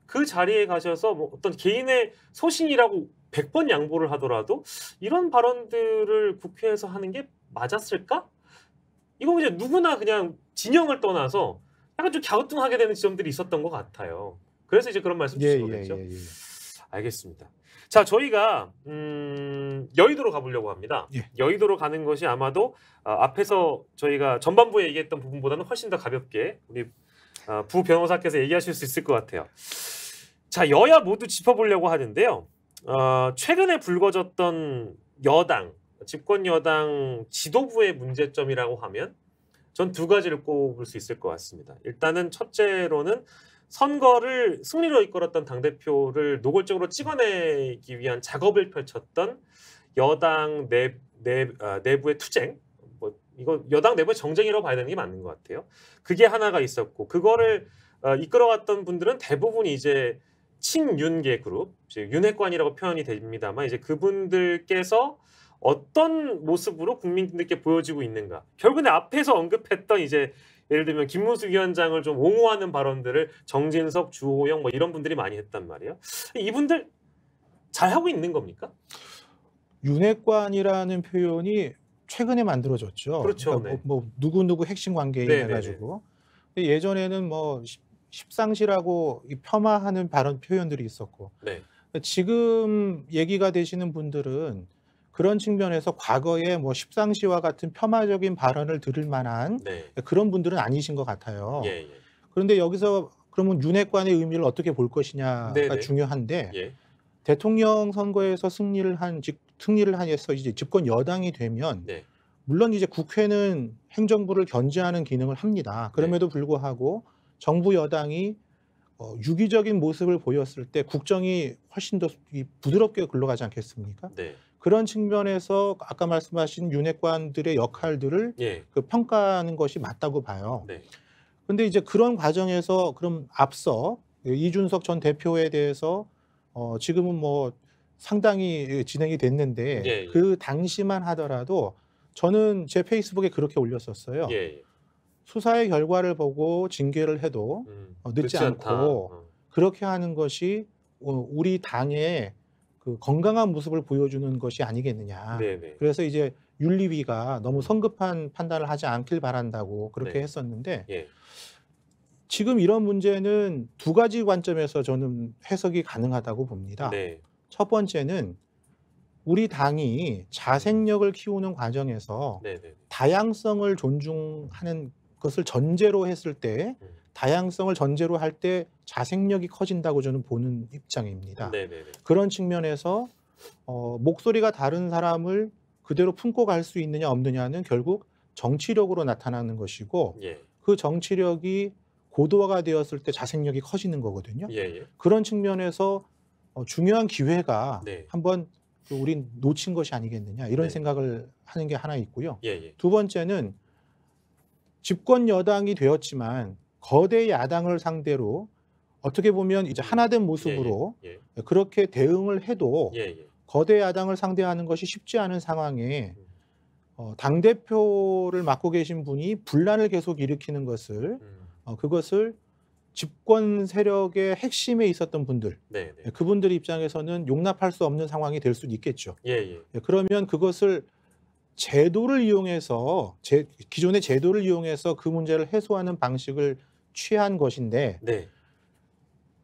그 자리에 가셔서 뭐 어떤 개인의 소신이라고 100번 양보를 하더라도 이런 발언들을 국회에서 하는 게 맞았을까? 이건 이제 누구나 그냥 진영을 떠나서 약간 좀 갸우뚱하게 되는 지점들이 있었던 것 같아요. 그래서 이제 그런 말씀 주신 예, 예 거겠죠. 예, 예, 알겠습니다. 자, 저희가 음, 여의도로 가보려고 합니다. 예. 여의도로 가는 것이 아마도 어, 앞에서 저희가 전반부에 얘기했던 부분보다는 훨씬 더 가볍게 우리 어, 부 변호사께서 얘기하실 수 있을 것 같아요. 자, 여야 모두 짚어보려고 하는데요. 어, 최근에 불거졌던 여당, 집권 여당 지도부의 문제점이라고 하면 전 두 가지를 꼽을 수 있을 것 같습니다. 일단은 첫째로는 선거를 승리로 이끌었던 당대표를 노골적으로 찍어내기 위한 작업을 펼쳤던 여당 내, 내, 아, 내부의 투쟁, 뭐 이거 여당 내부의 정쟁이라고 봐야 되는 게 맞는 것 같아요. 그게 하나가 있었고 그거를 어, 이끌어왔던 분들은 대부분 이제 친윤계 그룹, 윤핵관이라고 표현이 됩니다만 이제 그분들께서 어떤 모습으로 국민들께 보여지고 있는가. 결국은 앞에서 언급했던 이제 예를 들면 김문숙 위원장을 좀 옹호하는 발언들을 정진석, 주호영 뭐 이런 분들이 많이 했단 말이에요. 이분들 잘 하고 있는 겁니까?
윤핵관이라는 표현이 최근에 만들어졌죠. 그렇죠. 그러니까 뭐, 네. 뭐, 뭐, 누구 누구 핵심 관계인 해가지고 네, 네, 네. 예전에는 뭐 십상시라고 폄하하는 발언 표현들이 있었고 네. 지금 얘기가 되시는 분들은 그런 측면에서 과거에 뭐 십상시와 같은 폄하적인 발언을 들을 만한 네. 그런 분들은 아니신 것 같아요. 예, 예. 그런데 여기서 그러면 윤핵관의 의미를 어떻게 볼 것이냐가 네네. 네. 중요한데 예. 대통령 선거에서 승리를 한 즉 승리를 해서 이제 집권 여당이 되면 네. 물론 이제 국회는 행정부를 견제하는 기능을 합니다. 그럼에도 네. 불구하고 정부 여당이 어, 유기적인 모습을 보였을 때 국정이 훨씬 더 부드럽게 굴러가지 않겠습니까? 네. 그런 측면에서 아까 말씀하신 윤핵관들의 역할들을 예. 그 평가하는 것이 맞다고 봐요. 그런데 네. 이제 그런 과정에서 그럼 앞서 이준석 전 대표에 대해서 어 지금은 뭐 상당히 진행이 됐는데 예. 예. 그 당시만 하더라도 저는 제 페이스북에 그렇게 올렸었어요. 예. 예. 수사의 결과를 보고 징계를 해도 음, 늦지 않고 음. 그렇게 하는 것이 어, 우리 당의 그 건강한 모습을 보여주는 것이 아니겠느냐. 네네. 그래서 이제 윤리위가 너무 성급한 판단을 하지 않길 바란다고 그렇게 네. 했었는데 예. 지금 이런 문제는 두 가지 관점에서 저는 해석이 가능하다고 봅니다. 네. 첫 번째는 우리 당이 자생력을 키우는 과정에서 네네. 다양성을 존중하는 것을 전제로 했을 때 음. 다양성을 전제로 할 때 자생력이 커진다고 저는 보는 입장입니다. 네네네. 그런 측면에서 어, 목소리가 다른 사람을 그대로 품고 갈 수 있느냐 없느냐는 결국 정치력으로 나타나는 것이고 예. 그 정치력이 고도화가 되었을 때 자생력이 커지는 거거든요. 예예. 예. 그런 측면에서 어, 중요한 기회가 네. 한번 그 우린 놓친 것이 아니겠느냐 이런 네. 생각을 하는 게 하나 있고요. 예예. 예. 두 번째는 집권 여당이 되었지만 거대 야당을 상대로 어떻게 보면 이제 음. 하나된 모습으로 예, 예, 예. 그렇게 대응을 해도 예, 예. 거대 야당을 상대하는 것이 쉽지 않은 상황에 음. 어, 당 대표를 맡고 계신 분이 분란을 계속 일으키는 것을 음. 어, 그것을 집권 세력의 핵심에 있었던 분들, 네, 네. 예, 그분들 입장에서는 용납할 수 없는 상황이 될 수도 있겠죠. 그러면 그것을 제도를 이용해서 제, 기존의 제도를 이용해서 그 문제를 해소하는 방식을 취한 것인데 네.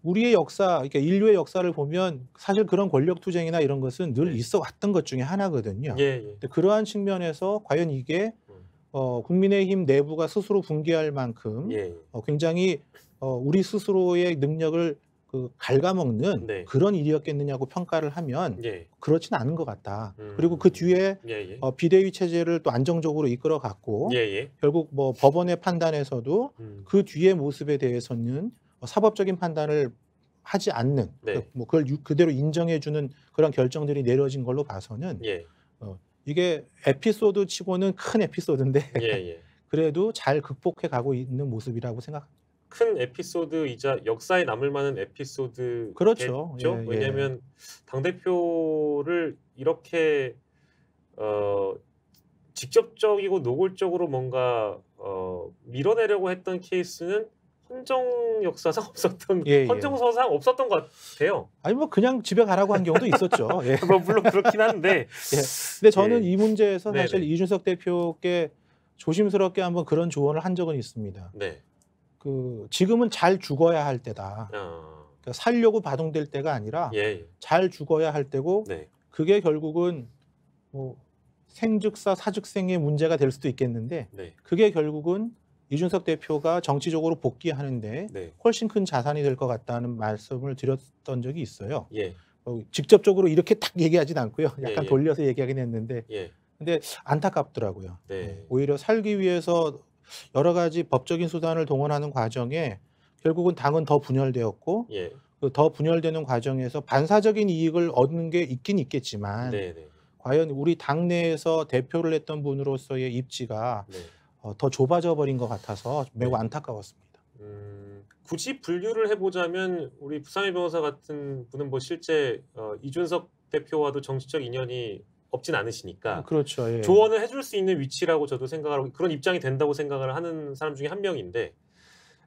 우리의 역사, 그러니까 인류의 역사를 보면 사실 그런 권력 투쟁이나 이런 것은 늘 네. 있어 왔던 것 중에 하나거든요. 예, 예. 근데 그러한 측면에서 과연 이게 음. 어, 국민의힘 내부가 스스로 붕괴할 만큼 예, 예. 어, 굉장히 어, 우리 스스로의 능력을 그 갉아먹는 네. 그런 일이었겠느냐고 평가를 하면 예. 그렇진 않은 것 같다. 음. 그리고 그 뒤에 예, 예. 어, 비대위 체제를 또 안정적으로 이끌어 갔고 예예. 결국 뭐 법원의 판단에서도 음. 그 뒤의 모습에 대해서는 어, 사법적인 판단을 하지 않는 네. 그 뭐 그걸 유, 그대로 인정해주는 그런 결정들이 내려진 걸로 봐서는
예. 어,
이게 에피소드 치고는 큰 에피소드인데 예, 그래도 잘 극복해 가고 있는 모습이라고 생각합니다.
큰 에피소드이자 역사에 남을 만한 에피소드죠. 그렇죠. 예, 예. 왜냐하면 당 대표를 이렇게 어, 직접적이고 노골적으로 뭔가 어, 밀어내려고 했던 케이스는 헌정 역사상 없었던 예, 예, 헌정서상 없었던 것 같아요.
아니 뭐 그냥 집에 가라고 한 경우도 있었죠. 예. 뭐 물론 그렇긴 한데. 근데 저는 이 문제에서 사실 네네. 이준석 대표께 조심스럽게 한번 그런 조언을 한 적은 있습니다. 네. 그 지금은 잘 죽어야 할 때다. 어. 그러니까 살려고 바동될 때가 아니라 예, 예, 잘 죽어야 할 때고 네. 그게 결국은 뭐 생즉사 사즉생의 문제가 될 수도 있겠는데 네. 그게 결국은 이준석 대표가 정치적으로 복귀하는데 네. 훨씬 큰 자산이 될 것 같다는 말씀을 드렸던 적이 있어요. 예. 어, 직접적으로 이렇게 딱 얘기하진 않고요. 예, 약간 예, 예. 돌려서 얘기하긴 했는데. 예. 근데 안타깝더라고요. 네. 오히려 살기 위해서 여러 가지 법적인 수단을 동원하는 과정에 결국은 당은 더 분열되었고 예. 그 더 분열되는 과정에서 반사적인 이익을 얻는 게 있긴 있겠지만 네네. 네. 과연 우리 당내에서 대표를 했던 분으로서의 입지가 네. 어, 더 좁아져 버린 것 같아서 매우 네. 안타까웠습니다.
음, 굳이 분류를 해보자면 우리 부상의 변호사 같은 분은 뭐 실제 어, 이준석 대표와도 정치적 인연이 없진 않으시니까 음, 그렇죠. 예. 조언을 해줄 수 있는 위치라고 저도 생각하고 그런 입장이 된다고 생각을 하는 사람 중에 한 명인데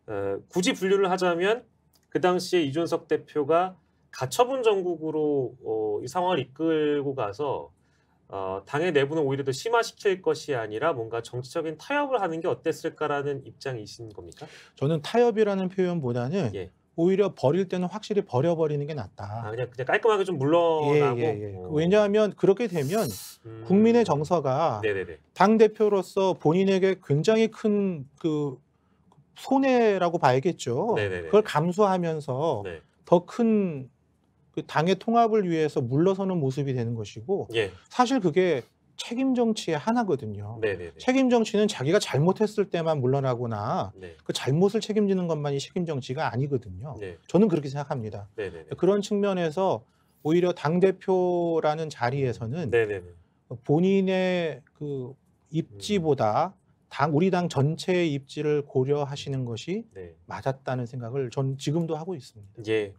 어, 굳이 분류를 하자면 그 당시에 이준석 대표가 가처분 전국으로 어, 이 상황을 이끌고 가서 어, 당의 내부는 오히려 더 심화시킬 것이 아니라 뭔가 정치적인 타협을 하는 게 어땠을까라는 입장이신 겁니까?
저는 타협이라는 표현보다는 예. 오히려 버릴 때는 확실히 버려버리는 게 낫다.
아, 그냥, 그냥 깔끔하게 좀 물러나고. 예, 예, 예. 어.
왜냐하면 그렇게 되면 음. 국민의 정서가 네당 대표로서 본인에게 굉장히 큰 그 손해라고 봐야겠죠. 네네네. 그걸 감수하면서 네. 더큰 그 당의 통합을 위해서 물러서는 모습이 되는 것이고 예. 사실 그게 책임 정치의 하나거든요. 네네네. 책임 정치는 자기가 잘못했을 때만 물러나거나 네. 그 잘못을 책임지는 것만이 책임 정치가 아니거든요. 네. 저는 그렇게 생각합니다. 네네네. 그런 측면에서 오히려 당 대표라는 자리에서는 네네네. 본인의 그 입지보다 음. 당 우리 당 전체의 입지를 고려하시는 것이 네. 맞았다는 생각을 전 지금도 하고 있습니다.
예.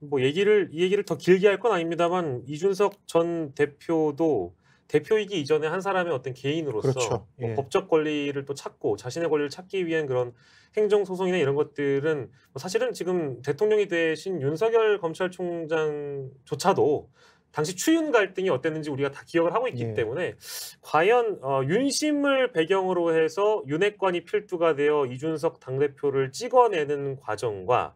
뭐 얘기를 이 얘기를 더 길게 할 건 아닙니다만 이준석 전 대표도 대표이기 이전에 한 사람의 어떤 개인으로서 그렇죠. 뭐 예. 법적 권리를 또 찾고 자신의 권리를 찾기 위한 그런 행정 소송이나 이런 것들은 뭐 사실은 지금 대통령이 되신 윤석열 검찰총장조차도 당시 추윤 갈등이 어땠는지 우리가 다 기억을 하고 있기 예. 때문에 과연 어, 윤심을 배경으로 해서 윤핵관이 필두가 되어 이준석 당대표를 찍어내는 과정과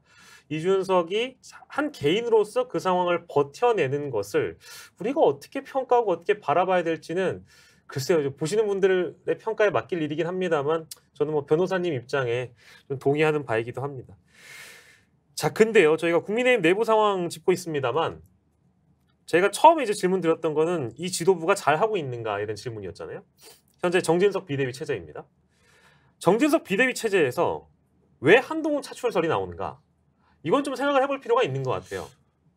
이준석이 한 개인으로서 그 상황을 버텨내는 것을 우리가 어떻게 평가하고 어떻게 바라봐야 될지는 글쎄요. 보시는 분들의 평가에 맡길 일이긴 합니다만 저는 뭐 변호사님 입장에 좀 동의하는 바이기도 합니다. 자, 근데요. 저희가 국민의힘 내부 상황 짚고 있습니다만 저희가 처음에 이제 질문 드렸던 거는 이 지도부가 잘하고 있는가 이런 질문이었잖아요. 현재 정진석 비대위 체제입니다. 정진석 비대위 체제에서 왜 한동훈 차출설이 나오는가? 이건 좀 생각을 해볼 필요가 있는 것 같아요.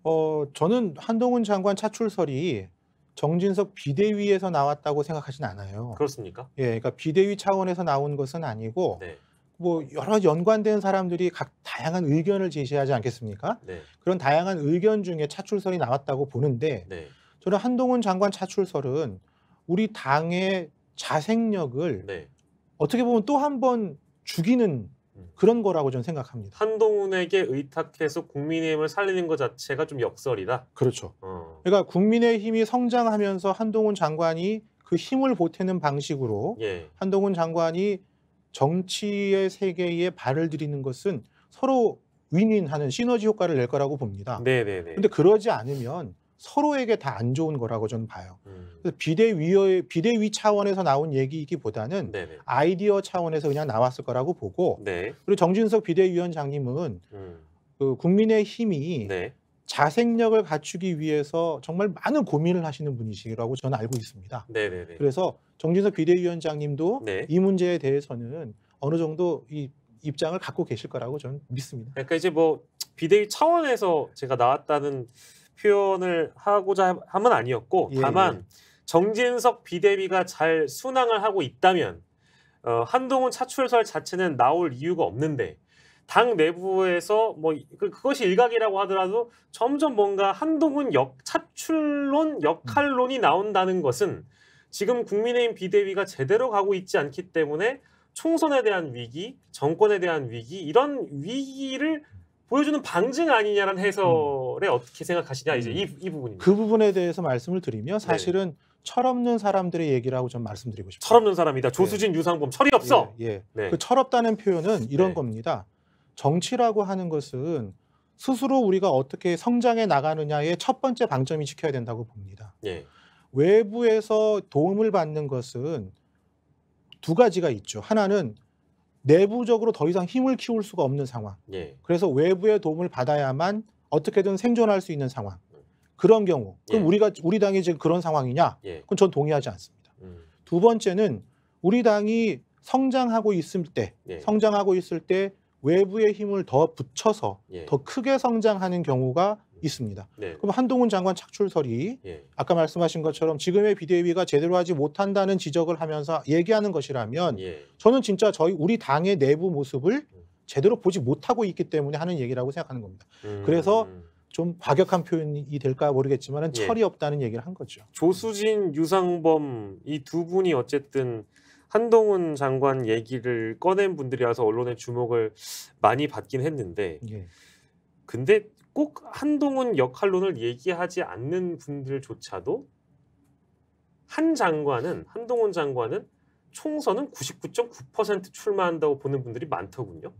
어, 저는 한동훈 장관 차출설이 정진석 비대위에서 나왔다고 생각하진 않아요. 그렇습니까? 예, 그러니까 비대위 차원에서 나온 것은 아니고 네. 뭐 여러 연관된 사람들이 각 다양한 의견을 제시하지 않겠습니까? 네. 그런 다양한 의견 중에 차출설이 나왔다고 보는데 네. 저는 한동훈 장관 차출설은 우리 당의 자생력을 네. 어떻게 보면 또 한 번 죽이는 음. 그런 거라고 저는 생각합니다.
한동훈에게 의탁해서 국민의힘을 살리는 것 자체가 좀 역설이다. 그렇죠. 어.
그러니까 국민의힘이 성장하면서 한동훈 장관이 그 힘을 보태는 방식으로 예. 한동훈 장관이 정치의 세계에 발을 들이는 것은 서로 윈윈하는 시너지 효과를 낼 거라고 봅니다.
네네네. 네, 네. 근데
그러지 않으면 서로에게 다 안 좋은 거라고 저는 봐요. 음. 그래서 비대위의 비대위 차원에서 나온 얘기이기보다는 네네. 네. 아이디어 차원에서 그냥 나왔을 거라고 보고 네. 그리고 정진석 비대위원장님은 음. 그 국민의 힘이 네. 자생력을 갖추기 위해서 정말 많은 고민을 하시는 분이시라고 저는 알고 있습니다. 네네네. 네, 네. 그래서 정진석 비대위원장님도 네. 이 문제에 대해서는 어느 정도 이 입장을 갖고 계실 거라고 저는 믿습니다.
그러니까 이제 뭐 비대위 차원에서 제가 나왔다는 표현을 하고자 함은 아니었고 예. 다만 예. 정진석 비대위가 잘 순항을 하고 있다면 어, 한동훈 차출설 자체는 나올 이유가 없는데 당 내부에서 뭐 그, 그것이 일각이라고 하더라도 점점 뭔가 한동훈 역 차출론 역할론이 나온다는 것은 지금 국민의힘 비대위가 제대로 가고 있지 않기 때문에 총선에 대한 위기, 정권에 대한 위기 이런 위기를 보여주는 방증 아니냐는 해설에 음. 어떻게 생각하시냐 이제 음. 이, 이 부분입니다.
그 부분에 대해서 말씀을 드리면 네. 사실은 네. 철없는 사람들의 얘기라고 좀 말씀드리고 싶어요.
철없는 사람이다. 네. 조수진, 네. 유상범, 철이 없어. 예, 예. 네. 그
철없다는 표현은 이런 네. 겁니다. 정치라고 하는 것은 스스로 우리가 어떻게 성장해 나가느냐의 첫 번째 방점이 지켜야 된다고 봅니다. 예. 외부에서 도움을 받는 것은 두 가지가 있죠. 하나는 내부적으로 더 이상 힘을 키울 수가 없는 상황. 예. 그래서 외부의 도움을 받아야만 어떻게든 생존할 수 있는 상황. 음. 그런 경우 그럼 예. 우리가 우리 당이 지금 그런 상황이냐? 예. 그건 전 동의하지 않습니다. 음. 두 번째는 우리 당이 성장하고 있을 때 예. 성장하고 있을 때 외부의 힘을 더 붙여서 예. 더 크게 성장하는 경우가 있습니다. 네. 그럼 한동훈 장관 착출설이 예. 아까 말씀하신 것처럼 지금의 비대위가 제대로 하지 못한다는 지적을 하면서 얘기하는 것이라면 예. 저는 진짜 저희 우리 당의 내부 모습을 제대로 보지 못하고 있기 때문에 하는 얘기라고 생각하는 겁니다. 음. 그래서 좀 과격한 표현이 될까 모르겠지만 은 예. 철이 예. 없다는 얘기를 한 거죠.
조수진, 유상범 이 두 분이 어쨌든 한동훈 장관 얘기를 꺼낸 분들이와서 언론의 주목을 많이 받긴 했는데 예. 근데 꼭 한동훈 역할론을 얘기하지 않는 분들조차도 한 장관은 한동훈 장관은 총선은 99.9% 출마한다고 보는 분들이 많더군요.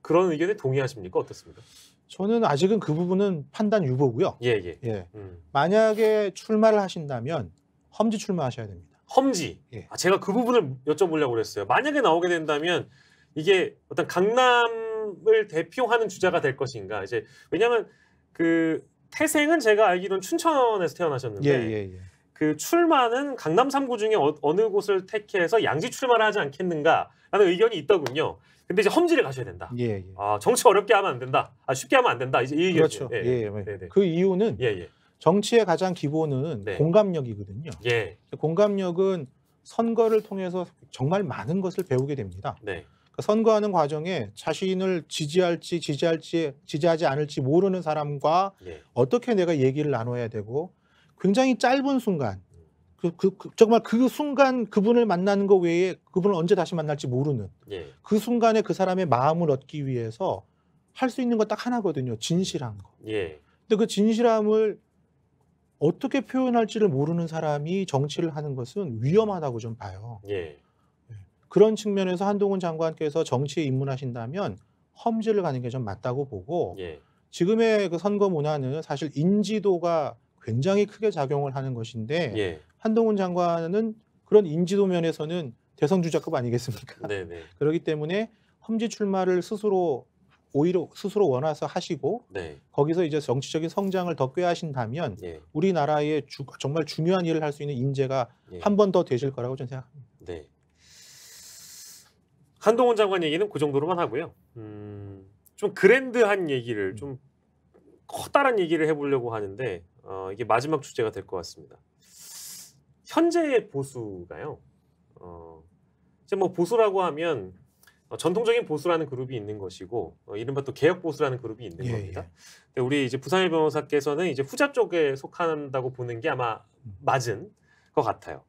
그런 의견에 동의하십니까? 어떻습니까?
저는 아직은 그 부분은 판단 유보고요.
예, 예. 예. 음.
만약에 출마를 하신다면 험지 출마하셔야 됩니다.
험지. 예. 아, 제가 그 부분을 여쭤보려고 그랬어요. 만약에 나오게 된다면 이게 어떤 강남 사람을 대표하는 주자가 될 것인가 이제 왜냐하면 그 태생은 제가 알기로는 춘천에서 태어나셨는데 예, 예, 예. 그 출마는 강남 3구 중에 어, 느 곳을 택해서 양지 출마를 하지 않겠는가라는 의견이 있더군요. 근데 이제 험지를 가셔야 된다. 예, 예. 아 정치 어렵게 하면 안 된다. 아 쉽게 하면 안 된다. 이제 이 그렇죠. 예, 예 네, 네. 그
이유는 정치의 가장 기본은 네. 공감력이거든요. 공감력은 선거를 통해서 정말 많은 것을 배우게 됩니다. 네. 그러니까 선거하는 과정에 자신을 지지할지 지지할지 지지하지 않을지 모르는 사람과 네. 어떻게 내가 얘기를 나눠야 되고 굉장히 짧은 순간 그, 그, 그, 정말 그 순간 그분을 만나는 것 외에 그분을 언제 다시 만날지 모르는 예. 그 순간에 그 사람의 마음을 얻기 위해서 할 수 있는 건딱 하나거든요. 진실한 거. 예. 근데 그 진실함을 어떻게 표현할지를 모르는 사람이 정치를 하는 것은 위험하다고 좀 봐요. 예. 그런 측면에서 한동훈 장관께서 정치에 입문하신다면 험지를 가는 게 좀 맞다고 보고 예. 지금의 그 선거 문화는 사실 인지도가 굉장히 크게 작용을 하는 것인데 예. 한동훈 장관은 그런 인지도 면에서는 대선 주자급 아니겠습니까? 네네. 네. 그렇기 때문에 험지 출마를 스스로 오히려 스스로 원해서 하시고 네. 거기서 이제 정치적인 성장을 더 꾀하신다면 예. 우리나라의 주, 정말 중요한 일을 할 수 있는 인재가 예. 한번 더 되실 거라고 저는 생각합니다.
네. 한동훈 장관 얘기는 그 정도로만 하고요. 음, 좀 그랜드한 얘기를 음. 좀 커다란 얘기를 해보려고 하는데 어, 이게 마지막 주제가 될 것 같습니다. 현재의 보수가요. 어, 뭐 보수라고 하면 어, 전통적인 보수라는 그룹이 있는 것이고 어, 이른바 또 개혁 보수라는 그룹이 있는 예, 겁니다. 예. 우리 이제 부상일 변호사께서는 이제 후자 쪽에 속한다고 보는 게 아마 음. 맞은 것 같아요.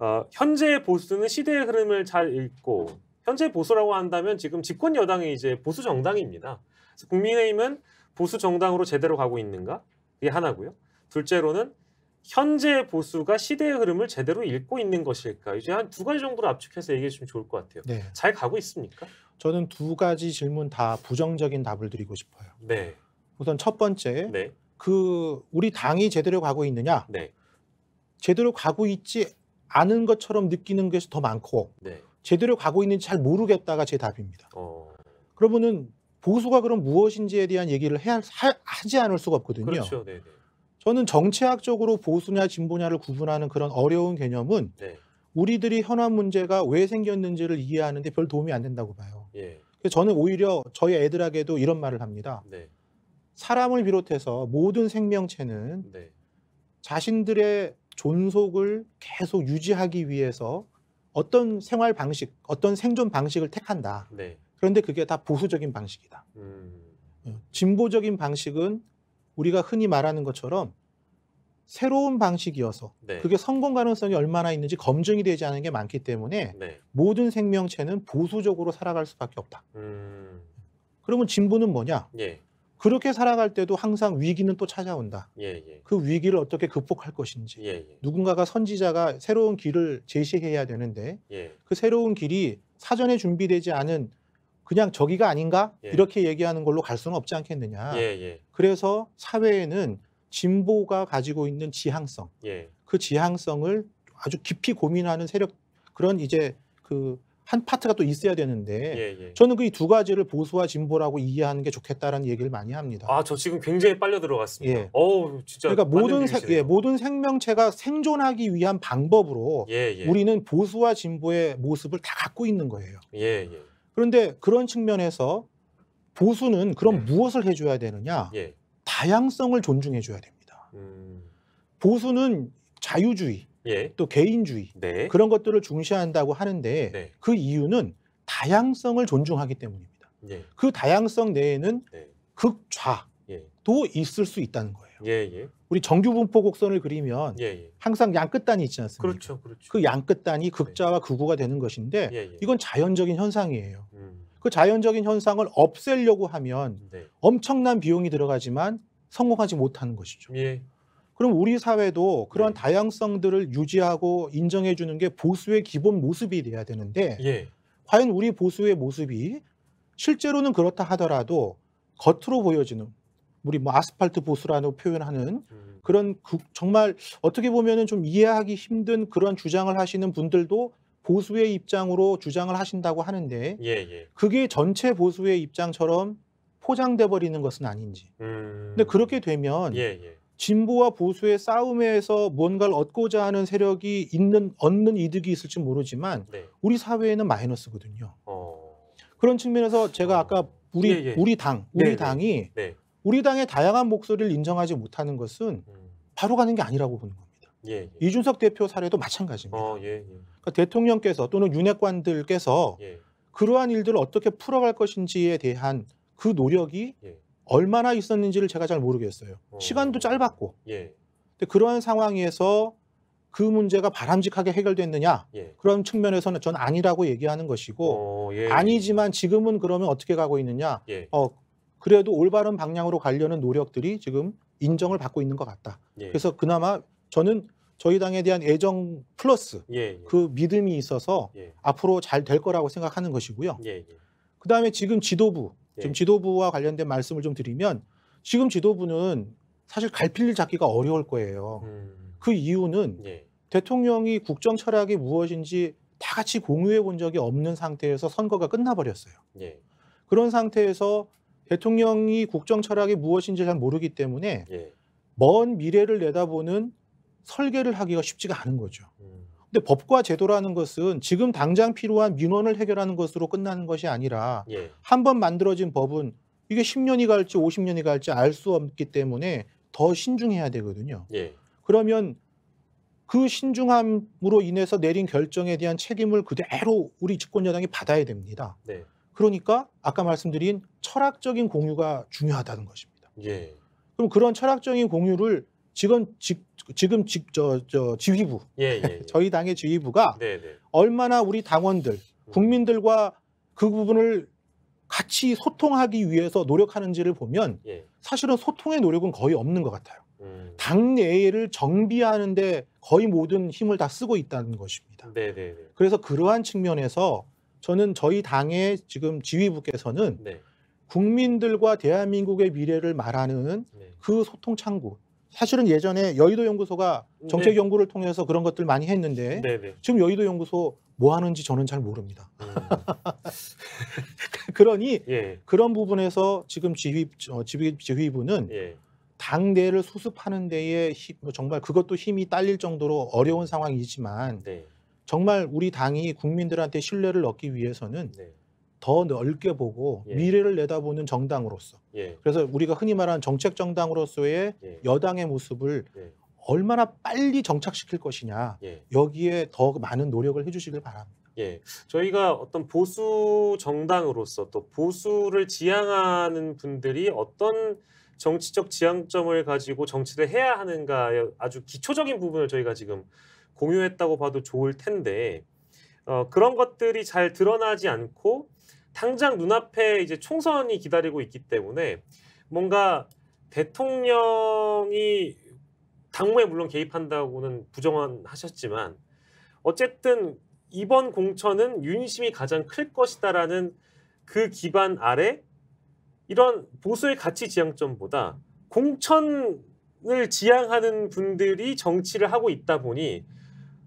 어, 현재의 보수는 시대의 흐름을 잘 읽고 현재 보수라고 한다면 지금 집권 여당이 이제 보수 정당입니다. 그래서 국민의힘은 보수 정당으로 제대로 가고 있는가? 이게 하나고요. 둘째로는 현재 보수가 시대의 흐름을 제대로 읽고 있는 것일까? 이제 한 두 가지 정도로 압축해서 얘기해 주면 좋을 것 같아요. 네. 잘 가고 있습니까? 저는 두 가지 질문 다 부정적인 답을 드리고 싶어요.
네.
우선 첫 번째, 네. 그 우리 당이 제대로 가고 있느냐? 네. 제대로 가고 있지 않은 것처럼 느끼는 것이 더 많고, 네. 제대로 가고 있는지 잘 모르겠다가 제 답입니다. 어. 그러면은 보수가 그럼 무엇인지에 대한 얘기를 해야 하, 하지 않을 수가 없거든요. 그렇죠. 네네. 네. 저는 정치학적으로 보수냐 진보냐를 구분하는 그런 어려운 개념은 네. 우리들이 현안 문제가 왜 생겼는지를 이해하는데 별 도움이 안 된다고 봐요. 예. 저는 오히려 저희 애들에게도 이런 말을 합니다. 네. 사람을 비롯해서 모든 생명체는 네. 자신들의 존속을 계속 유지하기 위해서 어떤 생활 방식, 어떤 생존 방식을 택한다. 네. 그런데 그게 다 보수적인 방식이다. 음. 어, 진보적인 방식은 우리가 흔히 말하는 것처럼 새로운 방식이어서 네. 그게 성공 가능성이 얼마나 있는지 검증이 되지 않은 게 많기 때문에 네. 모든 생명체는 보수적으로 살아갈 수밖에 없다.
음.
그러면 진보는 뭐냐? 예. 그렇게 살아갈 때도 항상 위기는 또 찾아온다. 예, 예. 그 위기를 어떻게 극복할 것인지 예, 예. 누군가가 선지자가 새로운 길을 제시해야 되는데 예. 그 새로운 길이 사전에 준비되지 않은 그냥 저기가 아닌가 예. 이렇게 얘기하는 걸로 갈 수는 없지 않겠느냐. 예, 예. 그래서 사회에는 진보가 가지고 있는 지향성, 예. 그 지향성을 아주 깊이 고민하는 세력 그런 이제 그한 파트가 또 있어야 되는데 예, 예. 저는 그이두 가지를 보수와 진보라고 이해하는 게 좋겠다라는 얘기를 많이
합니다. 아, 저 지금 굉장히 빨려 들어갔습니다. 예. 어 진짜 그러니까 모든 생,
예, 모든 생명체가 생존하기 위한 방법으로 예, 예. 우리는 보수와 진보의 모습을 다 갖고 있는 거예요. 예, 예. 그런데 그런 측면에서 보수는 그럼 예. 무엇을 해줘야 되느냐? 다양성을 존중해줘야 됩니다. 음... 보수는 자유주의, 예. 또 개인주의 네. 그런 것들을 중시한다고 하는데 네. 그 이유는 다양성을 존중하기 때문입니다. 예. 그 다양성 내에는 네. 극좌도 예. 있을 수 있다는 거예요. 예예. 예. 우리 정규 분포 곡선을 그리면 예예. 예. 항상 양끝단이 있지 않습니까? 그렇죠, 그렇죠. 그 양끝단이 네. 극좌와 극우가 되는 것인데 예예. 예. 이건 자연적인 현상이에요. 음. 그 자연적인 현상을 없애려고 하면 네. 엄청난 비용이 들어가지만 성공하지 못하는 것이죠. 예. 그럼 우리 사회도 그런 네. 다양성들을 유지하고 인정해 주는 게 보수의 기본 모습이 돼야 되는데 예. 과연 우리 보수의 모습이 실제로는 그렇다 하더라도 겉으로 보여지는 우리 뭐 아스팔트 보수라고 표현하는 음. 그런 그, 정말 어떻게 보면은 좀 이해하기 힘든 그런 주장을 하시는 분들도 보수의 입장으로 주장을 하신다고 하는데 예, 예. 그게 전체 보수의 입장처럼 포장돼 버리는 것은 아닌지. 음... 근데 그렇게 되면 예, 예. 진보와 보수의 싸움에서 무언가를 얻고자 하는 세력이 있는 얻는 이득이 있을지 모르지만 네. 우리 사회에는 마이너스거든요. 어... 그런 측면에서 제가 어. 아까 우리 예, 예. 우리 당 우리 네, 네, 당이 네. 우리 당의 다양한 목소리를 인정하지 못하는 것은 음. 바로 가는 게 아니라고 보는 겁니다. 예, 예. 이준석 대표 사례도 마찬가지입니다. 어, 예, 예. 그러니까 대통령께서 또는 윤핵관들께서 그러한 일들을 어떻게 풀어갈 것인지에 대한 그 노력이 얼마나 있었는지를 제가 잘 모르겠어요. 어. 시간도 짧았고. 예. 근데 그러한 상황에서 그 문제가 바람직하게 해결됐느냐? 예. 그런 측면에서는 전 아니라고 얘기하는 것이고 어, 예. 아니지만 지금은 그러면 어떻게 가고 있느냐? 예. 어 그래도 올바른 방향으로 가려는 노력들이 지금 인정을 받고 있는 것 같다. 예. 그래서 그나마 저는 저희 당에 대한 애정 플러스 예, 예. 그 믿음이 있어서 앞으로 잘 될 거라고 생각하는 것이고요. 그다음에 지금 지도부 지금 예. 지도부와 관련된 말씀을 좀 드리면 지금 지도부는 사실 갈피를 잡기가 어려울 거예요. 음. 그 이유는 예. 대통령이 국정 철학이 무엇인지 다 같이 공유해 본 적이 없는 상태에서 선거가 끝나버렸어요. 예. 그런 상태에서 대통령이 국정 철학이 무엇인지 잘 모르기 때문에 예. 먼 미래를 내다보는 설계를 하기가 쉽지가 않은 거죠. 음. 근데 법과 제도라는 것은 지금 당장 필요한 민원을 해결하는 것으로 끝나는 것이 아니라 예. 한번 만들어진 법은 이게 10년이 갈지 50년이 갈지 알 수 없기 때문에 더 신중해야 되거든요. 예. 그러면 그 신중함으로 인해서 내린 결정에 대한 책임을 그대로 우리 집권여당이 받아야 됩니다. 네. 그러니까 아까 말씀드린 철학적인 공유가 중요하다는 것입니다. 예. 그럼 그런 철학적인 공유를 지금 직, 지금 지, 저, 저 지휘부 예, 예, 예. 저희 당의 지휘부가 네, 네. 얼마나 우리 당원들 음. 국민들과 그 부분을 같이 소통하기 위해서 노력하는지를 보면 예. 사실은 소통의 노력은 거의 없는 것 같아요. 음. 당내를 정비하는데 거의 모든 힘을 다 쓰고 있다는 것입니다. 네네네. 네, 네. 그래서 그러한 측면에서 저는 저희 당의 지금 지휘부께서는 네. 국민들과 대한민국의 미래를 말하는 네. 그 소통 창구, 사실은 예전에 여의도 연구소가 네. 정책 네. 연구를 통해서 그런 것들 많이 했는데 네네. 네. 지금 여의도 연구소 뭐 하는지 저는 잘 모릅니다. 음. 그러니 예. 그런 부분에서 지금 지휘 어, 지휘 지휘부는 예. 당대를 수습하는 데에 힘, 뭐 정말 그것도 힘이 딸릴 정도로 어려운 상황이지만 네. 정말 우리 당이 국민들한테 신뢰를 얻기 위해서는 네. 더 넓게 보고 예. 미래를 내다보는 정당으로서 예. 그래서 우리가 흔히 말하는 정책 정당으로서의 예. 여당의 모습을 예. 얼마나 빨리 정착시킬 것이냐 예. 여기에 더 많은 노력을 해주시길 바랍니다.
예, 저희가 어떤 보수 정당으로서 또 보수를 지향하는 분들이 어떤 정치적 지향점을 가지고 정치를 해야 하는가 아주 기초적인 부분을 저희가 지금 공유했다고 봐도 좋을 텐데 어, 그런 것들이 잘 드러나지 않고 당장 눈앞에 이제 총선이 기다리고 있기 때문에 뭔가 대통령이 당무에 물론 개입한다고는 부정한 하셨지만 어쨌든 이번 공천은 윤심이 가장 클 것이다라는 그 기반 아래 이런 보수의 가치 지향점보다 공천을 지향하는 분들이 정치를 하고 있다 보니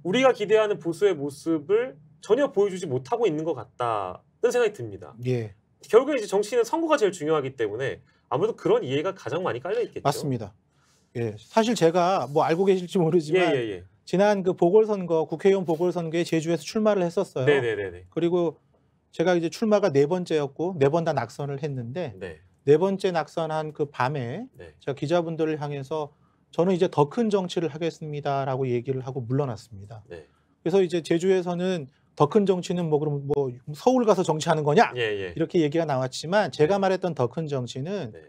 우리가 기대하는 보수의 모습을 전혀 보여주지 못하고 있는 것 같다. 라는 생각이 듭니다. 예. 결국에 이제 정치는 선거가 제일 중요하기 때문에 아무래도 그런 이해가 가장 많이 깔려 있겠죠. 맞습니다. 예,
사실 제가 뭐 알고 계실지 모르지만 예, 예, 예. 지난 그 보궐선거 국회의원 보궐선거에 제주에서 출마를 했었어요. 네네네. 그리고 제가 이제 출마가 네 번째였고 네 번 다 낙선을 했는데 네. 네 번째 낙선한 그 밤에 네. 제가 기자분들을 향해서 저는 이제 더 큰 정치를 하겠습니다라고 얘기를 하고 물러났습니다. 네. 그래서 이제 제주에서는 더큰 정치는 뭐 그럼 뭐 서울 가서 정치하는 거냐 예, 예. 이렇게 얘기가 나왔지만 제가 네. 말했던 더 큰 정치는 네.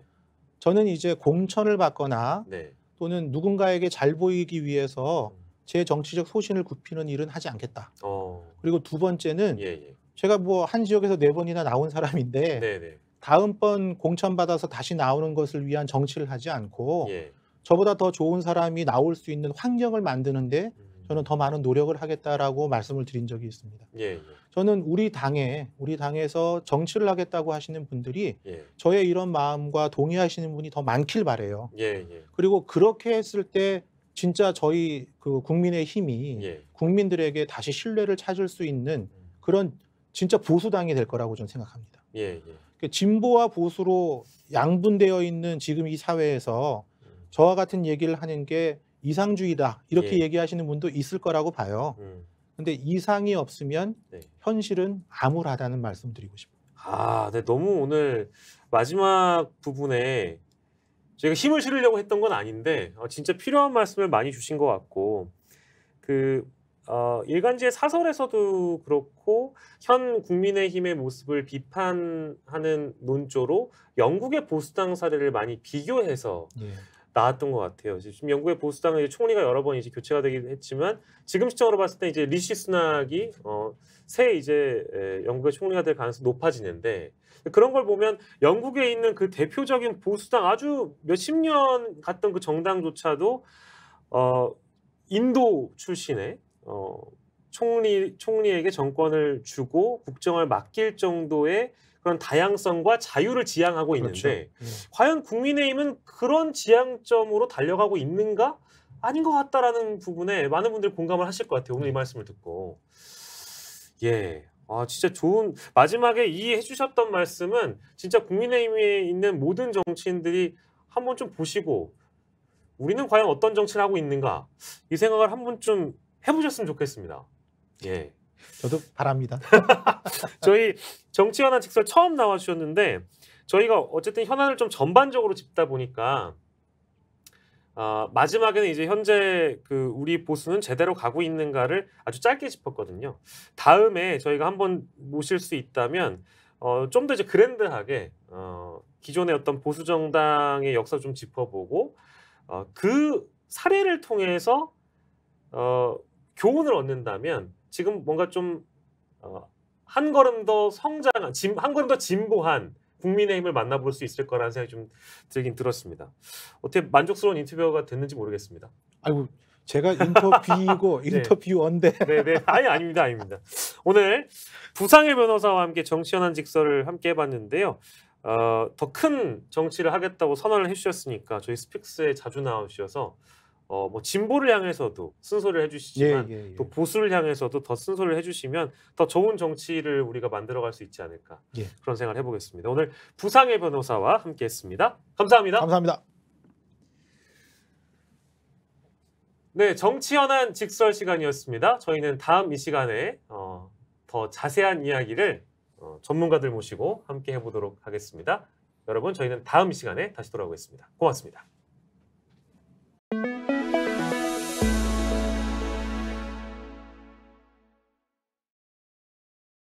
저는 이제 공천을 받거나 네. 또는 누군가에게 잘 보이기 위해서 음. 제 정치적 소신을 굽히는 일은 하지 않겠다. 어. 그리고 두 번째는 예, 예. 제가 뭐 한 지역에서 네 번이나 나온 사람인데 네, 네. 다음번 공천 받아서 다시 나오는 것을 위한 정치를 하지 않고 예. 저보다 더 좋은 사람이 나올 수 있는 환경을 만드는데 음. 저는 더 많은 노력을 하겠다라고 말씀을 드린 적이 있습니다. 예, 예. 저는 우리 당에 우리 당에서 정치를 하겠다고 하시는 분들이 예. 저의 이런 마음과 동의하시는 분이 더 많길 바래요. 예, 예. 그리고 그렇게 했을 때 진짜 저희 그 국민의 힘이 예. 국민들에게 다시 신뢰를 찾을 수 있는 음. 그런 진짜 보수당이 될 거라고 저는 생각합니다. 그 진보와 보수로 양분되어 있는 지금 이 사회에서 음. 저와 같은 얘기를 하는 게 이상주의다 이렇게 예. 얘기하시는 분도 있을 거라고 봐요. 음. 근데 이상이 없으면 네. 현실은 암울하다는 말씀드리고 싶어요.
아, 네, 너무 오늘 마지막 부분에 제가 힘을 실으려고 했던 건 아닌데 어, 진짜 필요한 말씀을 많이 주신 것 같고 그 어, 일간지의 사설에서도 그렇고 현 국민의힘의 모습을 비판하는 논조로 영국의 보수당 사례를 많이 비교해서 예. 나왔던 것 같아요. 지금 영국의 보수당은 총리가 여러 번 이제 교체가 되긴 했지만 지금 시점으로 봤을 때 이제 리시 스낙이 어, 새 이제 에, 영국의 총리가 될 가능성이 높아지는데 그런 걸 보면 영국에 있는 그 대표적인 보수당 아주 몇 십 년 갔던 그 정당조차도 어, 인도 출신의 어, 총리 총리에게 정권을 주고 국정을 맡길 정도의 그런 다양성과 자유를 지향하고 그렇죠. 있는데 그렇죠. 과연 국민의힘은 그런 지향점으로 달려가고 있는가 아닌 것 같다라는 부분에 많은 분들이 공감을 하실 것 같아요. 오늘 이 네. 말씀을 듣고 예. 아, 진짜 좋은 마지막에 이 해주셨던 말씀은 진짜 국민의힘에 있는 모든 정치인들이 한번 좀 보시고 우리는 과연 어떤 정치를 하고 있는가 이 생각을 한번 좀 해보셨으면 좋겠습니다. 예.
저도 바랍니다.
저희 정치 현안 직설 처음 나와주셨는데 저희가 어쨌든 현안을 좀 전반적으로 짚다 보니까 어, 마지막에는 이제 현재 그 우리 보수는 제대로 가고 있는가를 아주 짧게 짚었거든요. 다음에 저희가 한번 모실 수 있다면 어, 좀더 이제 그랜드하게 어, 기존의 어떤 보수 정당의 역사 좀 짚어보고 어, 그 사례를 통해서 어, 교훈을 얻는다면 지금 뭔가 좀한 어, 걸음 더 성장한 진, 한 걸음 더 진보한 국민의힘을 만나볼 수 있을 거라는 생각이 좀 들긴 들었습니다. 어떻게 만족스러운 인터뷰가 됐는지 모르겠습니다. 아이고 제가 인터뷰이고 네. 인터뷰언데. 네네 아니 아닙니다 아닙니다. 오늘 부상일 변호사와 함께 정치현안 직설을 함께 해봤는데요. 어, 더 큰 정치를 하겠다고 선언을 해주셨으니까 저희 스픽스에 자주 나오셔서 어, 뭐 진보를 향해서도 순서를 해주시지만 예, 예, 예. 또 보수를 향해서도 더순서를 해주시면 더 좋은 정치를 우리가 만들어갈 수 있지 않을까 예. 그런 생각을 해보겠습니다. 오늘 부상의 변호사와 함께했습니다. 감사합니다. 감사합니다. 네, 정치 연한 직설 시간이었습니다. 저희는 다음 이 시간에 어, 더 자세한 이야기를 어, 전문가들 모시고 함께 해보도록 하겠습니다. 여러분, 저희는 다음 이 시간에 다시 돌아오겠습니다. 고맙습니다.